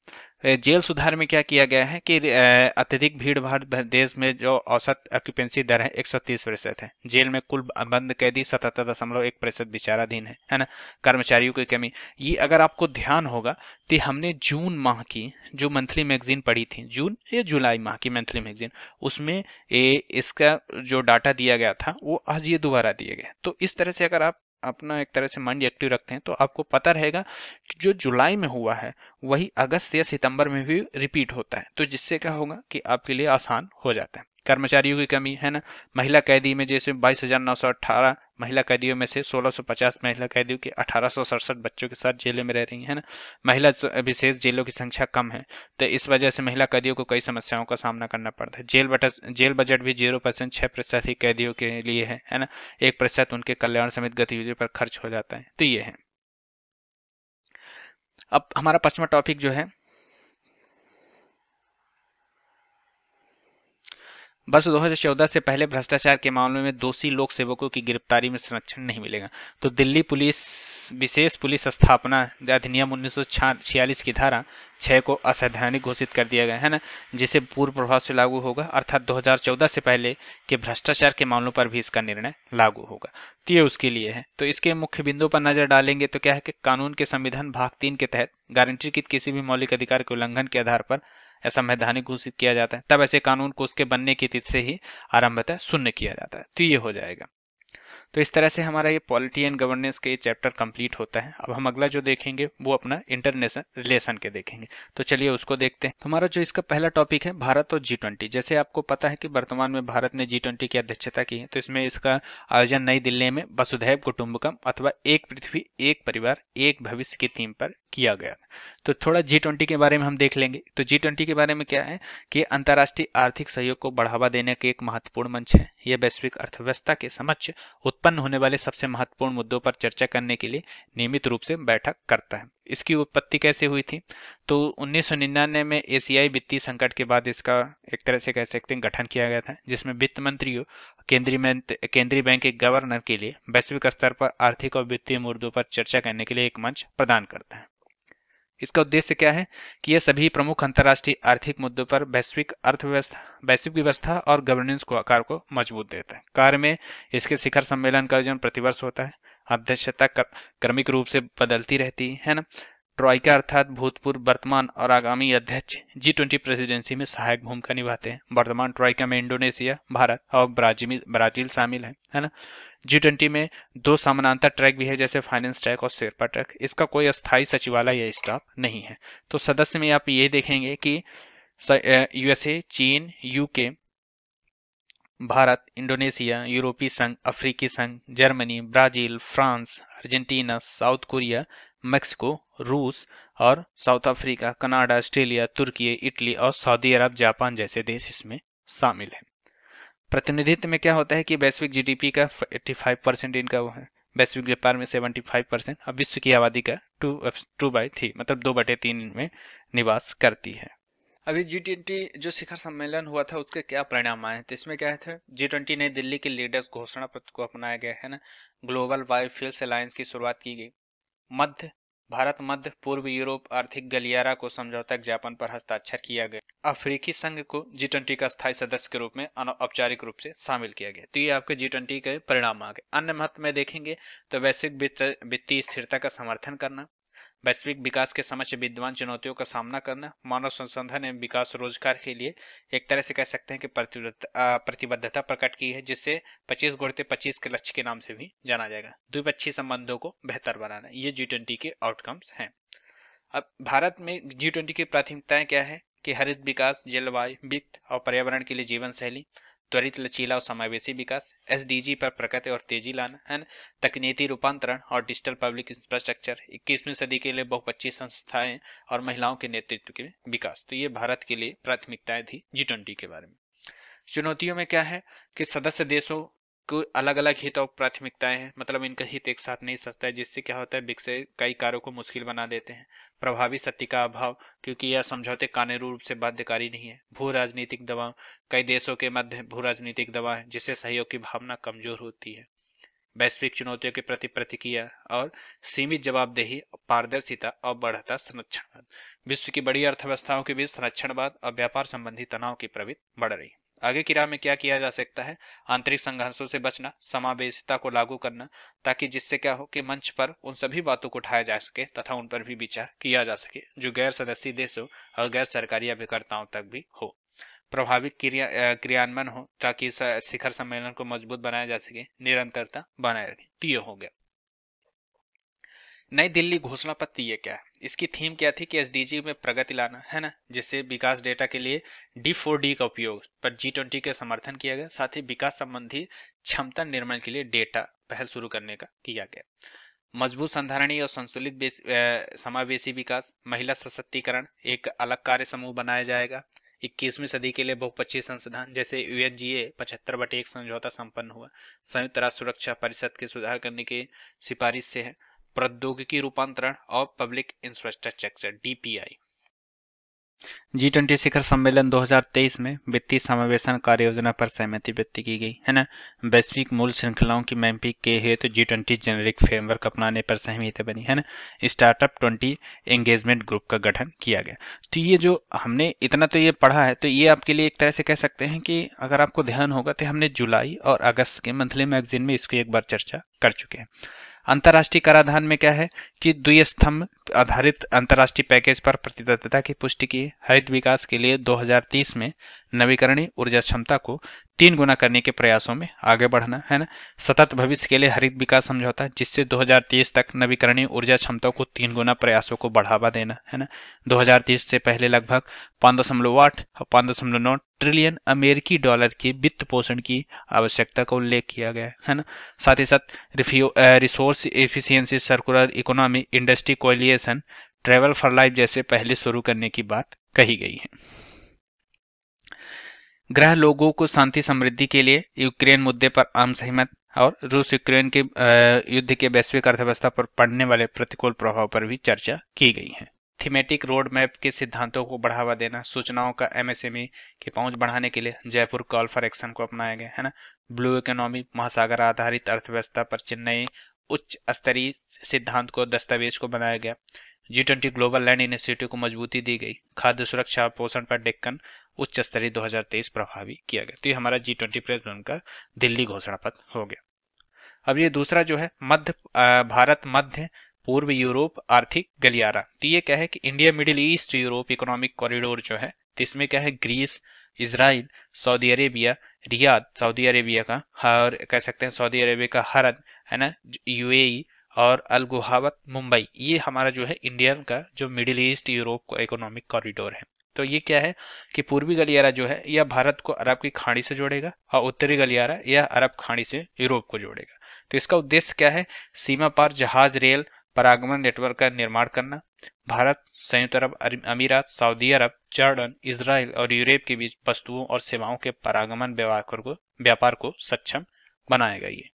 जेल सुधार में क्या किया गया है कि अत्यधिक भीड़ भाड़ देश में जो औसत ऑक्यूपेंसी दर है एक प्रतिशत है जेल में कुल बंद कैदी सतहत्तर दशमलव एक प्रतिशत विचाराधीन है है ना कर्मचारियों की कमी ये अगर आपको ध्यान होगा तो हमने जून माह की जो मंथली मैगजीन पढ़ी थी जून या जुलाई माह की मंथली मैगजीन उसमें ए, इसका जो डाटा दिया गया था वो आज ये दोबारा दिया गया तो इस तरह से अगर आप अपना एक तरह से माइंड एक्टिव रखते हैं तो आपको पता रहेगा कि जो जुलाई में हुआ है वही अगस्त या सितंबर में भी रिपीट होता है तो जिससे क्या होगा कि आपके लिए आसान हो जाता है कर्मचारियों की कमी है ना महिला कैदी में जैसे बाईस हजार नौ सौ अट्ठारह महिला कैदियों में से 1650 महिला कैदियों के अठारह बच्चों के साथ जेलों में रह रही हैं ना महिला विशेष जेलों की संख्या कम है तो इस वजह से महिला कैदियों को कई समस्याओं का सामना करना पड़ता है जेल बटस जेल बजट भी जीरो परसेंट छः प्रतिशत ही कैदियों के लिए है है ना एक प्रतिशत उनके कल्याण समेत गतिविधियों पर खर्च हो जाता है तो ये है अब हमारा पांचवा टॉपिक जो है वर्ष 2014 से पहले भ्रष्टाचार के मामले में दोषी लोक सेवकों की गिरफ्तारी में संरक्षण नहीं मिलेगा तो दिल्ली पुलिस विशेष पुलिस स्थापना अधिनियम उन्नीस की धारा छः को असंवैधानिक घोषित कर दिया गया है ना जिसे पूर्व प्रभाव से लागू होगा अर्थात 2014 से पहले के भ्रष्टाचार के मामलों पर भी इसका निर्णय लागू होगा तो ये उसके लिए है तो इसके मुख्य बिंदु पर नजर डालेंगे तो क्या है कि कानून के संविधान भाग तीन के तहत गारंटी की किसी भी मौलिक अधिकार के उल्लंघन के आधार पर असंवैधानिक घोषित किया जाता है तब ऐसे कानून को उसके बनने की तिथि से ही आरंभतः शून्य किया जाता है तो ये हो जाएगा तो इस तरह से हमारा ये पॉलिटी एंड गवर्नेंस के चैप्टर कंप्लीट होता है अब हम अगला जो देखेंगे वो अपना इंटरनेशनल रिलेशन के देखेंगे तो चलिए उसको देखते हैं हमारा जो इसका पहला टॉपिक है भारत और जी ट्वेंटी जैसे आपको पता है कि वर्तमान में भारत ने जी ट्वेंटी की अध्यक्षता की है तो इसमें इसका आयोजन नई दिल्ली में वसुधैव कुटुम्बकम अथवा एक पृथ्वी एक परिवार एक भविष्य की थीम पर किया गया तो थोड़ा जी ट्वेंटी के बारे में हम देख लेंगे तो जी ट्वेंटी के बारे में क्या है कि अंतर्राष्ट्रीय आर्थिक सहयोग को बढ़ावा देने के एक महत्वपूर्ण मंच है यह वैश्विक अर्थव्यवस्था के समक्ष उत्पन्न होने वाले सबसे महत्वपूर्ण मुद्दों पर चर्चा करने के लिए नियमित रूप से बैठक करता है इसकी उत्पत्ति कैसे हुई थी तो 1999 में एशियाई वित्तीय संकट के बाद इसका एक तरह से कह सकते हैं गठन किया गया था जिसमें वित्त मंत्रियों केंद्रीय केंद्रीय बैंक के गवर्नर के लिए वैश्विक स्तर पर आर्थिक और वित्तीय मुद्दों पर चर्चा करने के लिए एक मंच प्रदान करता है इसका उद्देश्य क्या है कि यह सभी प्रमुख अंतर्राष्ट्रीय आर्थिक मुद्दों पर वैश्विक अर्थव्यवस्था वैश्विक व्यवस्था और गवर्नेंस को आकार को मजबूत देता है कार्य में इसके शिखर सम्मेलन का आयोजन प्रतिवर्ष होता है अध्यक्षता क्रमिक रूप से बदलती रहती है ना ट्रॉयका अर्थात भूतपूर्व वर्तमान और आगामी अध्यक्ष जी ट्वेंटी प्रेसिडेंसी में सहायक भूमिका निभाते हैं वर्तमान ट्रॉयका में इंडोनेशिया भारत और ब्राजील ब्राजील शामिल है है ना जी ट्वेंटी में दो समानांतर ट्रैक भी है जैसे फाइनेंस ट्रैक और शेरपा ट्रैक इसका कोई अस्थायी सचिवालय या स्टाफ नहीं है तो सदस्य में आप ये देखेंगे कि यूएसए चीन यूके भारत इंडोनेशिया यूरोपीय संघ अफ्रीकी संघ Germany Brazil France Argentina South Korea Mexico रूस और साउथ अफ्रीका कनाडा ऑस्ट्रेलिया तुर्की इटली और सऊदी अरब जापान जैसे देश इसमें शामिल हैं प्रतिनिधित्व में क्या होता है कि वैश्विक जीडीपी का 85 परसेंट इनका वो है वैश्विक व्यापार में 75 परसेंट और विश्व की आबादी का टू टू बाई थ्री मतलब दो बटे तीन में निवास करती है अभी जी ट्वेंटी जो शिखर सम्मेलन हुआ था उसके क्या परिणाम आए थे तो इसमें क्या थे जी ट्वेंटी नई दिल्ली के लीडर्स घोषणा पत्र को अपनाया गया है ना ग्लोबल बायोफ्यूल्स अलायंस की शुरुआत की गई मध्य भारत मध्य पूर्व यूरोप आर्थिक गलियारा को समझौता ज्ञापन पर हस्ताक्षर किया गया अफ्रीकी संघ को जी ट्वेंटी का स्थायी सदस्य के रूप में अनौपचारिक रूप से शामिल किया गया तो ये आपके जी ट्वेंटी के परिणाम आ गए अन्य महत्व में देखेंगे तो वैश्विक वित्तीय स्थिरता का समर्थन करना वैश्विक विकास के समक्ष विद्वान चुनौतियों का सामना करना मानव संसाधन एवं विकास रोजगार के लिए एक तरह से कह सकते हैं कि प्रतिबद्धता प्रकट की है जिससे 25 गुड़ते 25 के लक्ष्य के नाम से भी जाना जाएगा द्विपक्षीय संबंधों को बेहतर बनाना ये जी ट्वेंटी के आउटकम्स हैं अब भारत में जी ट्वेंटी की प्राथमिकताएं क्या है कि हरित विकास जलवायु वित्त और पर्यावरण के लिए जीवन शैली त्वरित लचीला और समावेशी विकास एसडीजी पर प्रकृति और तेजी लाना तकनीति रूपांतरण और डिजिटल पब्लिक इंफ्रास्ट्रक्चर इक्कीसवीं सदी के लिए बहुपक्षीय संस्थाएं और महिलाओं के नेतृत्व के विकास तो ये भारत के लिए प्राथमिकताएं थी जी ट्वेंटी के बारे में चुनौतियों में क्या है कि सदस्य देशों को अलग अलग हित और प्राथमिकताएं हैं मतलब इनका हित एक साथ नहीं सकता है जिससे क्या होता है बिग से कई कार्यों को मुश्किल बना देते हैं प्रभावी सत्य का अभाव क्योंकि यह समझौते कानूनी रूप से बाध्यकारी नहीं है भू राजनीतिक दबाव कई देशों के मध्य भू राजनीतिक दबाव है जिससे सहयोग की भावना कमजोर होती है वैश्विक चुनौतियों के प्रति प्रतिक्रिया और सीमित जवाबदेही पारदर्शिता और बढ़ता संरक्षणवाद विश्व की बड़ी अर्थव्यवस्थाओं के बीच संरक्षणवाद और व्यापार संबंधी तनाव की प्रवृत्ति बढ़ रही है आगे की राह में क्या किया जा सकता है आंतरिक संघर्षों से बचना समावेशता को लागू करना ताकि जिससे क्या हो कि मंच पर उन सभी बातों को उठाया जा सके तथा उन पर भी विचार किया जा सके जो गैर सदस्यीय देशों और गैर सरकारी अभिकर्ताओं तक भी हो प्रभावी क्रिया क्रियान्वयन हो ताकि शिखर सम्मेलन को मजबूत बनाया जा सके निरंतरता बनाए रखें तो ये हो गया नई दिल्ली घोषणा पत्र ये क्या है इसकी थीम क्या थी कि एसडीजी में प्रगति लाना है ना जिससे विकास डेटा के लिए डी फोर डी का उपयोग पर जी ट्वेंटी के समर्थन किया गया साथ ही विकास संबंधी क्षमता निर्माण के लिए डेटा पहल शुरू करने का किया गया मजबूत संधारणीय और संतुलित समावेशी विकास महिला सशक्तिकरण एक अलग कार्य समूह बनाया जाएगा इक्कीसवीं सदी के लिए बहुपक्षीय संस्थान जैसे यूएनजीए पचहत्तर बटे एक समझौता संपन्न हुआ संयुक्त राष्ट्र सुरक्षा परिषद के सुधार करने की सिफारिश से है प्रौद्योगिकी रूपांतरण और public infrastructure DPI G twenty शिखर सम्मेलन 2023 में वित्तीय समावेशन कार्य योजना पर सहमति व्यक्त की गई है ना वैश्विक मूल श्रृंखलाओं की मैपिंग के हेतु तो जी ट्वेंटी जेनेरिक फ्रेमवर्क अपनाने पर सहमति बनी है ना स्टार्टअप ट्वेंटी एंगेजमेंट ग्रुप का गठन किया गया तो ये जो हमने इतना तो ये पढ़ा है तो ये आपके लिए एक तरह से कह सकते हैं कि अगर आपको ध्यान होगा तो हमने जुलाई और अगस्त के मंथली मैगजीन में इसकी एक बार चर्चा कर चुके हैं अंतर्राष्ट्रीय कराधान में क्या है कि स्तंभ आधारित अंतर्राष्ट्रीय पैकेज पर प्रतिबद्धता की पुष्टि की हरित विकास के लिए 2030 में नवीकरणीय ऊर्जा क्षमता को तीन गुना करने के प्रयासों में आगे बढ़ना है ना सतत भविष्य के लिए हरित विकास समझौता जिससे 2030 तक नवीकरणीय ऊर्जा क्षमता को तीन गुना प्रयासों को बढ़ावा देना है ना 2030 से पहले लगभग पाँच दशमलव आठ और पाँच दशमलव नौ ट्रिलियन अमेरिकी डॉलर की वित्त पोषण की आवश्यकता का उल्लेख किया गया है ना साथ ही साथ resource efficiency circular economy industry कोयलियर एविएशन ट्रेवल फॉर लाइफ जैसे पहले शुरू करने की बात कही गई है ग्रह लोगों को शांति समृद्धि के लिए यूक्रेन मुद्दे पर आम सहमत और रूस यूक्रेन के युद्ध के वैश्विक अर्थव्यवस्था पर पड़ने वाले प्रतिकूल प्रभाव पर भी चर्चा की गई है थीमेटिक रोड मैप के सिद्धांतों को बढ़ावा देना सूचनाओं का एमएसएमई e की पहुंच बढ़ाने के लिए जयपुर कॉल फॉर एक्शन को अपनाया गया है ना ब्लू इकोनॉमी महासागर आधारित अर्थव्यवस्था पर चेन्नई उच्च स्तरीय सिद्धांत को दस्तावेज को बनाया गया G twenty global land initiative को मजबूती दी गई खाद्य सुरक्षा पोषण पर डेक्कन उच्च स्तरीय 2023 प्रभावी किया गया तो ये हमारा जी ट्वेंटी प्रेस का दिल्ली घोषणा पत्र हो गया अब ये दूसरा जो है मध्य भारत मध्य पूर्व यूरोप आर्थिक गलियारा तो ये क्या है कि India Middle East Europe economic corridor जो है तो इसमें क्या है Greece Israel Saudi Arabia Riyadh Saudi Arabia का और कह सकते हैं सऊदी अरेबिया का हरद है ना यूएई e और अलगुहावत मुंबई ये हमारा जो है इंडियन का जो मिडिल ईस्ट यूरोप का इकोनॉमिक कॉरिडोर है तो ये क्या है कि पूर्वी गलियारा जो है यह भारत को अरब की खाड़ी से जोड़ेगा और उत्तरी गलियारा यह अरब खाड़ी से यूरोप को जोड़ेगा तो इसका उद्देश्य क्या है सीमा पार जहाज रेल परागमन नेटवर्क का निर्माण करना भारत संयुक्त अरब अमीरात सऊदी अरब जॉर्डन इसराइल और यूरोप के बीच वस्तुओं और सेवाओं के परागमन व्यापार को व्यापार को सक्षम बनाएगा ये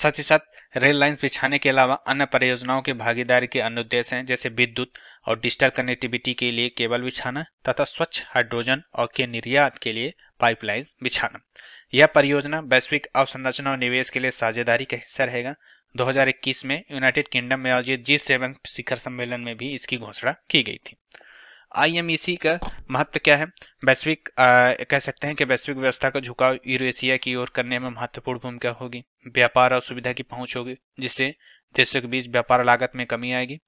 साथ ही साथ रेल लाइन बिछाने के अलावा अन्य परियोजनाओं की भागीदारी के अन्य उद्देश्य हैं जैसे विद्युत और डिजिटल कनेक्टिविटी के लिए केबल बिछाना तथा स्वच्छ हाइड्रोजन और के निर्यात के लिए पाइपलाइन बिछाना यह परियोजना वैश्विक अवसंरचना और निवेश के लिए साझेदारी का हिस्सा रहेगा 2021 में यूनाइटेड किंगडम में आयोजित जी सेवन शिखर सम्मेलन में भी इसकी घोषणा की गई थी आईएमईसी e का महत्व क्या है वैश्विक कह सकते हैं कि वैश्विक व्यवस्था का झुकाव एशिया की ओर करने में महत्वपूर्ण भूमिका होगी व्यापार और सुविधा की पहुंच होगी जिससे देशों के बीच व्यापार लागत में कमी आएगी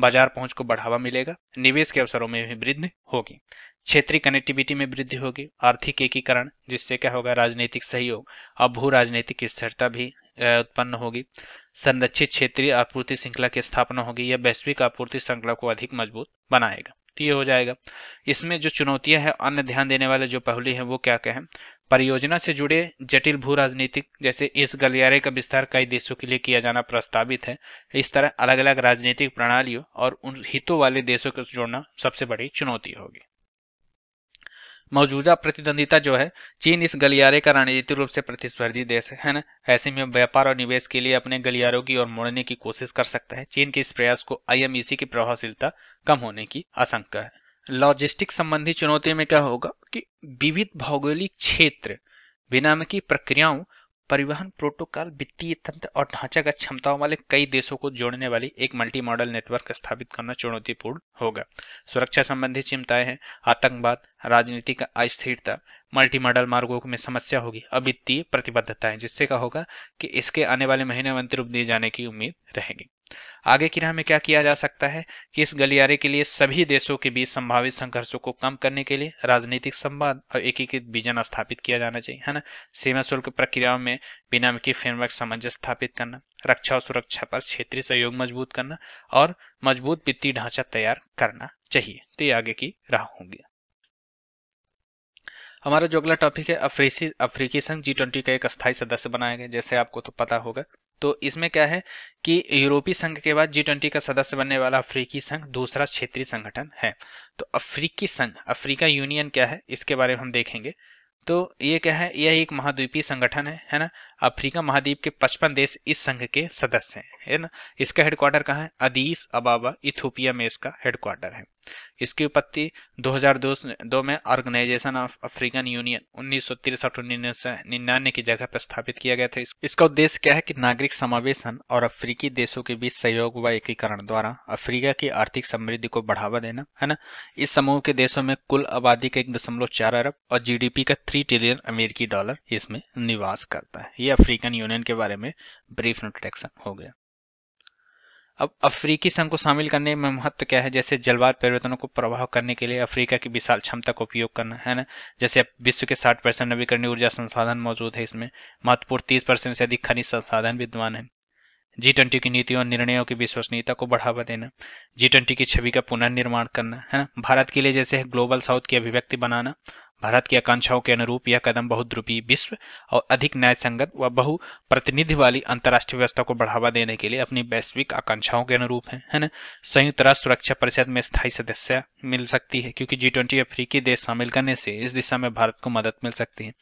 बाजार पहुंच को बढ़ावा मिलेगा निवेश के अवसरों में भी वृद्धि होगी क्षेत्रीय कनेक्टिविटी में वृद्धि होगी आर्थिक एकीकरण जिससे क्या होगा राजनीतिक सहयोग और भू राजनीतिक स्थिरता भी उत्पन्न होगी संरक्षित क्षेत्रीय आपूर्ति श्रृंखला की स्थापना होगी यह वैश्विक आपूर्ति श्रृंखला को अधिक मजबूत बनाएगा तो ये हो जाएगा इसमें जो चुनौतियां हैं अन्य ध्यान देने वाले जो पहलू हैं वो क्या क्या है परियोजना से जुड़े जटिल भू राजनीतिक जैसे इस गलियारे का विस्तार कई देशों के लिए किया जाना प्रस्तावित है इस तरह अलग अलग राजनीतिक प्रणालियों और उन हितों वाले देशों को जोड़ना सबसे बड़ी चुनौती होगी मौजूदा प्रतिद्वंदिता जो है चीन इस गलियारे का रणनीतिक रूप से प्रतिस्पर्धी देश है ना ऐसे में व्यापार और निवेश के लिए अपने गलियारों की ओर मोड़ने की कोशिश कर सकता है चीन के इस प्रयास को आईएमईसी की प्रभावशीलता कम होने की आशंका है लॉजिस्टिक संबंधी चुनौती में क्या होगा कि विविध भौगोलिक क्षेत्र की प्रक्रियाओं परिवहन प्रोटोकॉल वित्तीय तंत्र और ढांचागत क्षमताओं वाले कई देशों को जोड़ने वाली एक मल्टी मॉडल नेटवर्क स्थापित करना चुनौतीपूर्ण होगा सुरक्षा संबंधी चिंताएं हैं आतंकवाद राजनीति का अस्थिरता मल्टी मॉडल मार्गों में समस्या होगी अवित्तीय वित्तीय प्रतिबद्धताएं जिससे कहा होगा कि इसके आने वाले महीने में अंतिम रूप दिए जाने की उम्मीद रहेगी आगे की राह में क्या किया जा सकता है कि इस गलियारे के लिए सभी देशों के बीच संभावित संघर्षों को कम करने के लिए राजनीतिक संवाद और एकीकृत विजन स्थापित किया जाना चाहिए है ना सीमा शुल्क प्रक्रियाओं में बिना की फ्रेमवर्क सामंजस्य स्थापित करना रक्षा और सुरक्षा पर क्षेत्रीय सहयोग मजबूत करना और मजबूत वित्तीय ढांचा तैयार करना चाहिए तो ये आगे की राह होंगी हमारा जो अगला टॉपिक है अफ्रीसी अफ्रीकी संघ जी ट्वेंटी का एक स्थायी सदस्य बनाया गया जैसे आपको तो पता होगा तो इसमें क्या है कि यूरोपीय संघ के बाद जी ट्वेंटी का सदस्य बनने वाला अफ्रीकी संघ दूसरा क्षेत्रीय संगठन है तो अफ्रीकी संघ अफ्रीका यूनियन क्या है इसके बारे में हम देखेंगे तो ये क्या है यह एक महाद्वीपीय संगठन है है ना अफ्रीका महाद्वीप के 55 देश इस संघ के सदस्य हैं है ना इसका हेडक्वार्टर कहाँ है अदीस अबाबा इथोपिया में इसका हेडक्वार्टर है इसकी उत्पत्ति 2002 दो में ऑर्गेनाइजेशन ऑफ अफ्रीकन यूनियन उन्नीस सौ तिरसठ की जगह पर स्थापित किया गया था इसका उद्देश्य क्या है कि नागरिक समावेशन और अफ्रीकी देशों के बीच सहयोग व एकीकरण द्वारा अफ्रीका की आर्थिक समृद्धि को बढ़ावा देना है ना इस समूह के देशों में कुल आबादी का एक दशमलव चार अरब और जी का थ्री ट्रिलियन अमेरिकी डॉलर इसमें निवास करता है ये अफ्रीकन यूनियन के बारे में ब्रीफ इंट्रोडक्शन हो गया अब अफ्रीकी संघ को शामिल करने में महत्व क्या है जैसे जलवायु परिवर्तनों को प्रभाव करने के लिए अफ्रीका की विशाल क्षमता का उपयोग करना है ना जैसे विश्व के 60 परसेंट नवीकरणीय ऊर्जा संसाधन मौजूद है इसमें महत्वपूर्ण 30 परसेंट से अधिक खनिज संसाधन विद्वान है जी ट्वेंटी की नीतियों और निर्णयों की विश्वसनीयता को बढ़ावा देना जी ट्वेंटी की छवि का पुनर्निर्माण करना है ना भारत के लिए जैसे ग्लोबल साउथ की अभिव्यक्ति बनाना भारत की आकांक्षाओं के अनुरूप यह कदम बहुद्रूपी विश्व और अधिक न्याय संगत व बहु प्रतिनिधि वाली अंतर्राष्ट्रीय व्यवस्था को बढ़ावा देने के लिए अपनी वैश्विक आकांक्षाओं के अनुरूप है है ना संयुक्त राष्ट्र सुरक्षा परिषद में स्थायी सदस्य मिल सकती है क्योंकि जी ट्वेंटी अफ्रीकी देश शामिल करने से इस दिशा में भारत को मदद मिल सकती है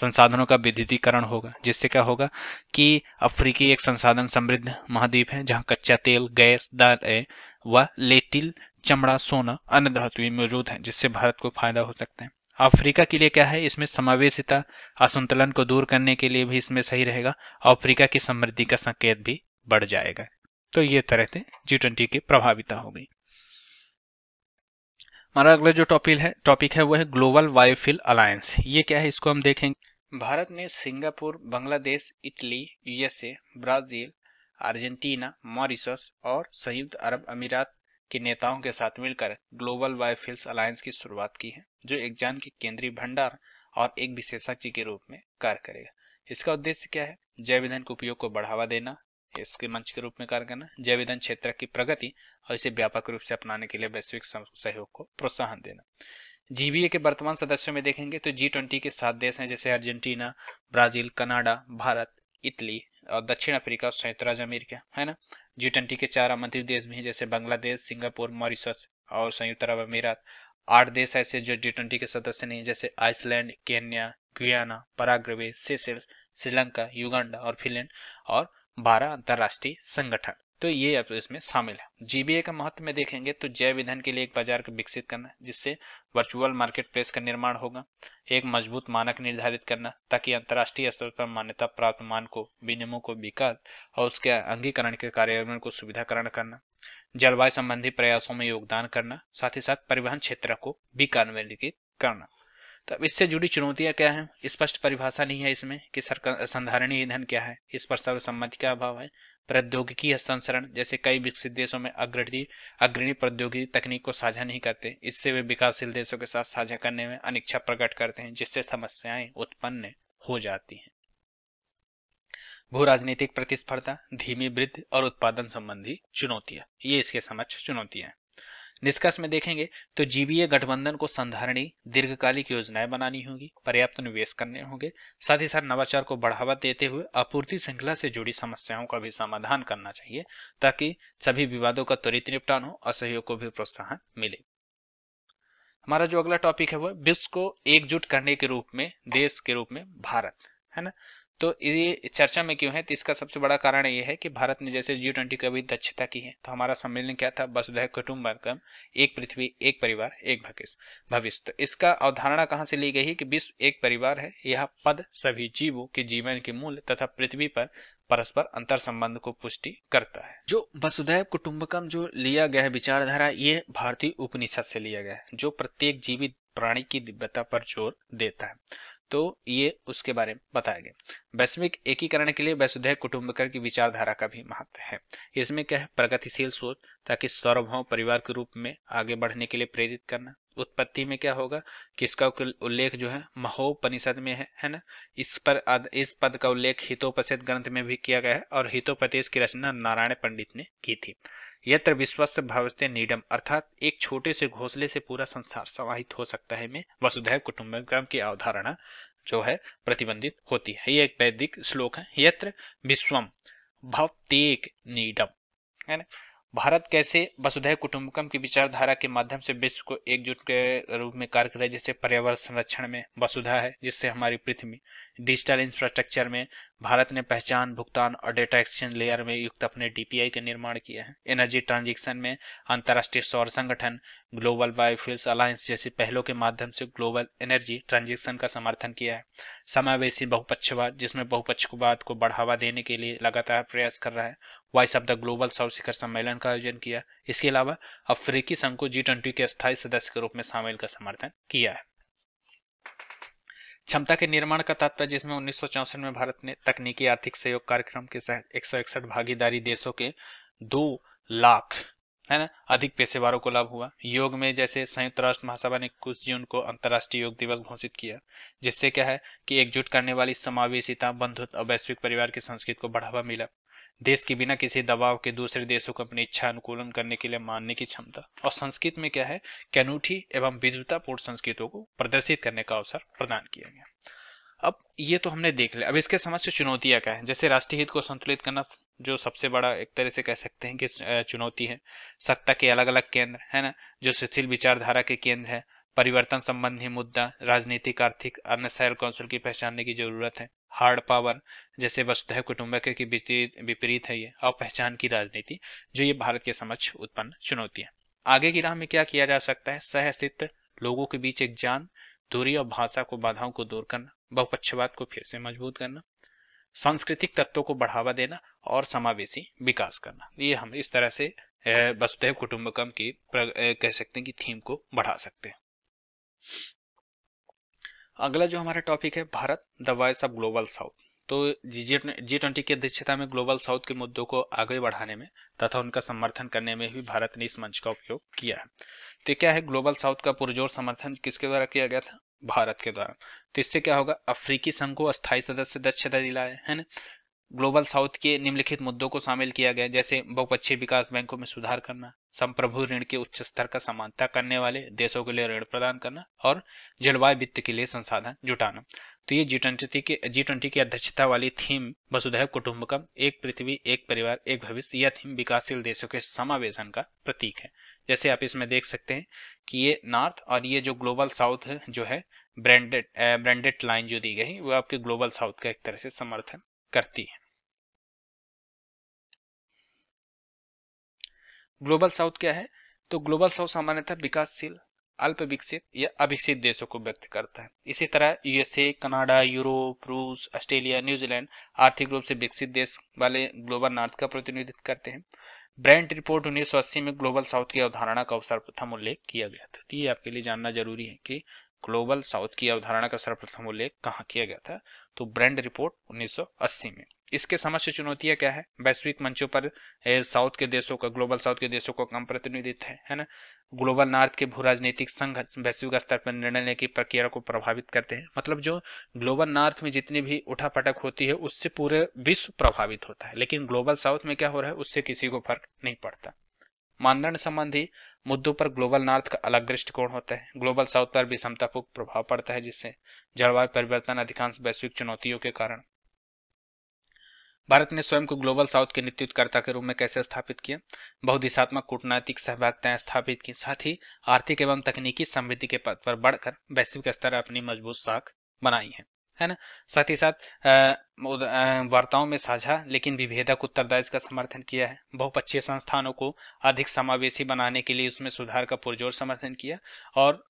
संसाधनों का विद्युतीकरण होगा जिससे क्या होगा कि अफ्रीकी एक संसाधन समृद्ध महाद्वीप है जहाँ कच्चा तेल गैस दाल व लेटिल चमड़ा सोना अन्य धातु मौजूद है जिससे भारत को फायदा हो सकता है अफ्रीका के लिए क्या है इसमें समावेशिता असंतुलन को दूर करने के लिए भी इसमें सही रहेगा अफ्रीका की समृद्धि का संकेत भी बढ़ जाएगा तो ये तरह से जी ट्वेंटी की प्रभाविता हो गई हमारा अगला जो टॉपिक है टॉपिक है वो है ग्लोबल बायोफिल अलायंस ये क्या है इसको हम देखेंगे भारत में Singapore Bangladesh Italy USA Brazil Argentina Mauritius और संयुक्त अरब अमीरात के नेताओं के साथ मिलकर ग्लोबल बायोफिल्स अलायंस की शुरुआत की है जो एक जान के केंद्रीय भंडार और एक विशेषज्ञ के रूप में कार्य करेगा इसका उद्देश्य क्या है जैव ईंधन के उपयोग को बढ़ावा देना इसके मंच के रूप में कार्य करना जैव ईंधन क्षेत्र की प्रगति और इसे व्यापक रूप से अपनाने के लिए वैश्विक सहयोग को प्रोत्साहन देना जीबीए के वर्तमान सदस्यों में देखेंगे तो जी के सात देश हैं जैसे Argentina Brazil Canada Bharat Italy और दक्षिण अफ्रीका और संयुक्त राज्य अमेरिका है ना जी ट्वेंटी के चार आमंत्रित देश भी हैं जैसे बांग्लादेश सिंगापुर मॉरिशस और संयुक्त अरब अमीरात आठ देश ऐसे जो जी ट्वेंटी के सदस्य नहीं जैसे Iceland Kenya Guyana Paraguay Seychelles Sri Lanka Uganda और फिनलैंड और बारह अंतर्राष्ट्रीय संगठन तो ये अब इसमें शामिल है जीबीए का महत्व में देखेंगे तो जैव ईंधन के लिए एक बाजार को विकसित करना जिससे वर्चुअल मार्केट प्लेस का निर्माण होगा एक मजबूत मानक निर्धारित करना ताकि अंतर्राष्ट्रीय स्तर पर मान्यता प्राप्त मान को विनियमों को विकास और उसके अंगीकरण के कार्यान्वयन को सुविधाकरण करना जलवायु संबंधी प्रयासों में योगदान करना साथ ही साथ परिवहन क्षेत्र को भी कार्यान्वित करना तो इससे जुड़ी चुनौतियां क्या है स्पष्ट परिभाषा नहीं है इसमें कि संधारणीय ईंधन क्या है इस पर सर्वसम्मति का अभाव है प्रौद्योगिकी हस्तांसरण जैसे कई विकसित देशों में अग्रणी अग्रणी प्रौद्योगिकी तकनीक को साझा नहीं करते इससे वे विकासशील देशों के साथ साझा करने में अनिच्छा प्रकट करते हैं जिससे समस्याएं उत्पन्न हो जाती हैं भू राजनीतिक प्रतिस्पर्धा धीमी वृद्धि और उत्पादन संबंधी चुनौतियां ये इसके समक्ष चुनौतियां निष्कर्ष में देखेंगे तो जीबीए गठबंधन को संधारणी दीर्घकालिक योजनाएं बनानी होगी पर्याप्त निवेश करने होंगे साथ ही साथ नवाचार को बढ़ावा देते हुए आपूर्ति श्रृंखला से जुड़ी समस्याओं का भी समाधान करना चाहिए ताकि सभी विवादों का त्वरित निपटान हो और सहयोग को भी प्रोत्साहन मिले हमारा जो अगला टॉपिक है वह विश्व को एकजुट करने के रूप में देश के रूप में भारत है ना तो ये चर्चा में क्यों है तो इसका सबसे बड़ा कारण ये है कि भारत ने जैसे जी ट्वेंटी की दक्षता की है तो हमारा सम्मेलन क्या था वसुधैव कुटुम्बकम एक पृथ्वी एक परिवार एक भविष्य तो इसका अवधारणा कहाँ से ली गई है कि विश्व एक परिवार है यह पद सभी जीवों के जीवन के मूल तथा पृथ्वी पर परस्पर अंतर संबंध को पुष्टि करता है जो वसुधैव कुटुम्बकम जो लिया गया है विचारधारा ये भारतीय उपनिषद से लिया गया है जो प्रत्येक जीवित प्राणी की दिव्यता पर जोर देता है तो ये उसके बारे में बताया गया वैश्विक एकीकरण के लिए वैसुधैव कुटुम्बकर की विचारधारा का भी महत्व है इसमें क्या है प्रगतिशील सोच ताकि सार्वभौम परिवार के रूप में आगे बढ़ने के लिए प्रेरित करना उत्पत्ति में क्या होगा किसका उल्लेख जो है महोपनिषद में है है ना इस पर इस पद का उल्लेख हितोपनिषद ग्रंथ में भी किया गया है और हितोपदेश की रचना नारायण पंडित ने की थी यत्र विश्वस्य भवते नीडम अर्थात एक छोटे से घोसले से पूरा संसार समाहित हो सकता है में वसुधैव कुटुम्बकम की अवधारणा जो है प्रतिबंधित होती है ये एक वैदिक श्लोक है यत्र विश्वम भवतेक नीडम है ना भारत कैसे वसुधैव कुटुम्बकम की विचारधारा के माध्यम से विश्व को एकजुट के रूप में कार्य करे रहा जैसे पर्यावरण संरक्षण में वसुधा है जिससे हमारी पृथ्वी डिजिटल इंफ्रास्ट्रक्चर में भारत ने पहचान भुगतान और डेटा एक्सचेंज लेयर में युक्त अपने डीपीआई के निर्माण किया है एनर्जी ट्रांजेक्शन में अंतर्राष्ट्रीय सौर संगठन ग्लोबल बायोफ्यूल्स अलायंस जैसे पहलों के माध्यम से ग्लोबल एनर्जी ट्रांजेक्शन का समर्थन किया है समावेशी बहुपक्षवाद जिसमें बहुपक्षवाद को बढ़ावा देने के लिए लगातार प्रयास कर रहा है वॉइस ऑफ द ग्लोबल सौर शिखर सम्मेलन का आयोजन किया इसके अलावा अफ्रीकी संघ को जी ट्वेंटी के स्थायी सदस्य के रूप में शामिल का समर्थन किया है क्षमता के निर्माण का तात्पर्य जिसमें उन्नीस में भारत ने तकनीकी आर्थिक सहयोग कार्यक्रम के एक भागीदारी देशों के दो लाख है ना अधिक पेशेवारों को लाभ हुआ योग में जैसे संयुक्त राष्ट्र महासभा ने कुछ जून को अंतर्राष्ट्रीय योग दिवस घोषित किया जिससे क्या है कि एकजुट करने वाली समावेशिता बंधुत्व और वैश्विक परिवार की संस्कृति को बढ़ावा मिला देश के बिना किसी दबाव के दूसरे देशों को अपनी इच्छा अनुकूलन करने के लिए मानने की क्षमता और संस्कृत में क्या है कैनूठी एवं विद्वतापूर्ण संस्कृतों को प्रदर्शित करने का अवसर प्रदान किया गया अब ये तो हमने देख लिया अब इसके समस्त चुनौतियां क्या है जैसे राष्ट्रीय हित को संतुलित करना जो सबसे बड़ा एक तरह से कह सकते हैं कि चुनौती है सत्ता के अलग अलग केंद्र है ना जो शिथिल विचारधारा के केंद्र है परिवर्तन संबंधी मुद्दा राजनीतिक आर्थिक अन्य सैर कौंसिल की पहचानने की जरूरत है हार्ड पावर जैसे वस्तुतः कुटुंबक के विपरीत है ये और पहचान की राजनीति जो ये भारत के समक्ष उत्पन्न चुनौती है आगे की राह में क्या किया जा सकता है सह अस्तित्व लोगों के बीच एक जान दूरी और भाषा को बाधाओं को दूर करना बहुपक्षवाद को फिर से मजबूत करना सांस्कृतिक तत्वों को बढ़ावा देना और समावेशी विकास करना ये हम इस तरह से वस्तु कुटुंबकम की कह सकते हैं कि थीम को बढ़ा सकते हैं अगला जो हमारा टॉपिक है Bharat the voice of global south तो जी ट्वेंटी की अध्यक्षता में ग्लोबल साउथ के मुद्दों को आगे बढ़ाने में तथा उनका समर्थन करने में भी भारत ने इस मंच का उपयोग किया है तो क्या है ग्लोबल साउथ का पुरजोर समर्थन किसके द्वारा किया गया था भारत के द्वारा तो इससे क्या होगा अफ्रीकी संघ को अस्थायी सदस्य दक्षता दिलाए है ना ग्लोबल साउथ के निम्नलिखित मुद्दों को शामिल किया गया जैसे बहुपक्षीय विकास बैंकों में सुधार करना संप्रभु ऋण के उच्च स्तर का समानता करने वाले देशों के लिए ऋण प्रदान करना और जलवायु वित्त के लिए संसाधन जुटाना तो ये जी ट्वेंटी के जी ट्वेंटी की अध्यक्षता वाली थीम वसुधैव कुटुम्बकम एक पृथ्वी एक परिवार एक भविष्य यह थीम विकासशील देशों के समावेशन का प्रतीक है जैसे आप इसमें देख सकते हैं कि ये नॉर्थ और ये जो ग्लोबल साउथ जो है ब्रांडेड ब्रांडेड लाइन जो दी गई वो आपके ग्लोबल साउथ का एक तरह से समर्थन करती है ग्लोबल साउथ क्या है तो ग्लोबल साउथ सामान्यतः विकासशील अल्प विकसित या अविकसित देशों को व्यक्त करता है इसी तरह यूएसए कनाडा यूरोप रूस ऑस्ट्रेलिया न्यूजीलैंड आर्थिक रूप से विकसित देश वाले ग्लोबल नॉर्थ का प्रतिनिधित्व करते हैं ब्रांड रिपोर्ट अस्सी में ग्लोबल साउथ की अवधारणा का सर्वप्रथम उल्लेख किया गया था तो ये आपके लिए जानना जरूरी है कि ग्लोबल साउथ की अवधारणा का सर्वप्रथम उल्लेख कहाँ किया गया था तो ब्रांड रिपोर्ट अस्सी में इसके समस्त चुनौतियां क्या है वैश्विक मंचों पर साउथ के देशों का ग्लोबल साउथ के देशों का कम प्रतिनिधित्व है है ना ग्लोबल नॉर्थ के भू राजनीतिक संघ वैश्विक स्तर पर निर्णय लेने की प्रक्रिया को प्रभावित करते हैं मतलब जो ग्लोबल नॉर्थ में जितनी भी उठा पटक होती है उससे पूरे विश्व प्रभावित होता है लेकिन ग्लोबल साउथ में क्या हो रहा है उससे किसी को फर्क नहीं पड़ता मानदंड संबंधी मुद्दों पर ग्लोबल नॉर्थ का अलग दृष्टिकोण होता है ग्लोबल साउथ पर को प्रभाव पड़ता है जिससे जलवायु परिवर्तन अधिकांश वैश्विक चुनौतियों के कारण भारत ने स्वयं को ग्लोबल साउथ के नेतृत्वकर्ता के रूप में कैसे स्थापित किया बहुदिशात्मक कूटनीतिक सहभागिताएं स्थापित की साथ ही आर्थिक एवं तकनीकी समृद्धि के पद पर बढ़कर वैश्विक स्तर अपनी मजबूत साख बनाई है है ना साथ ही साथ वार्ताओं में साझा लेकिन विभेदक उत्तरदायित्व का समर्थन किया है बहुपक्षीय संस्थानों को अधिक समावेशी बनाने के लिए उसमें सुधार का पुरजोर समर्थन किया और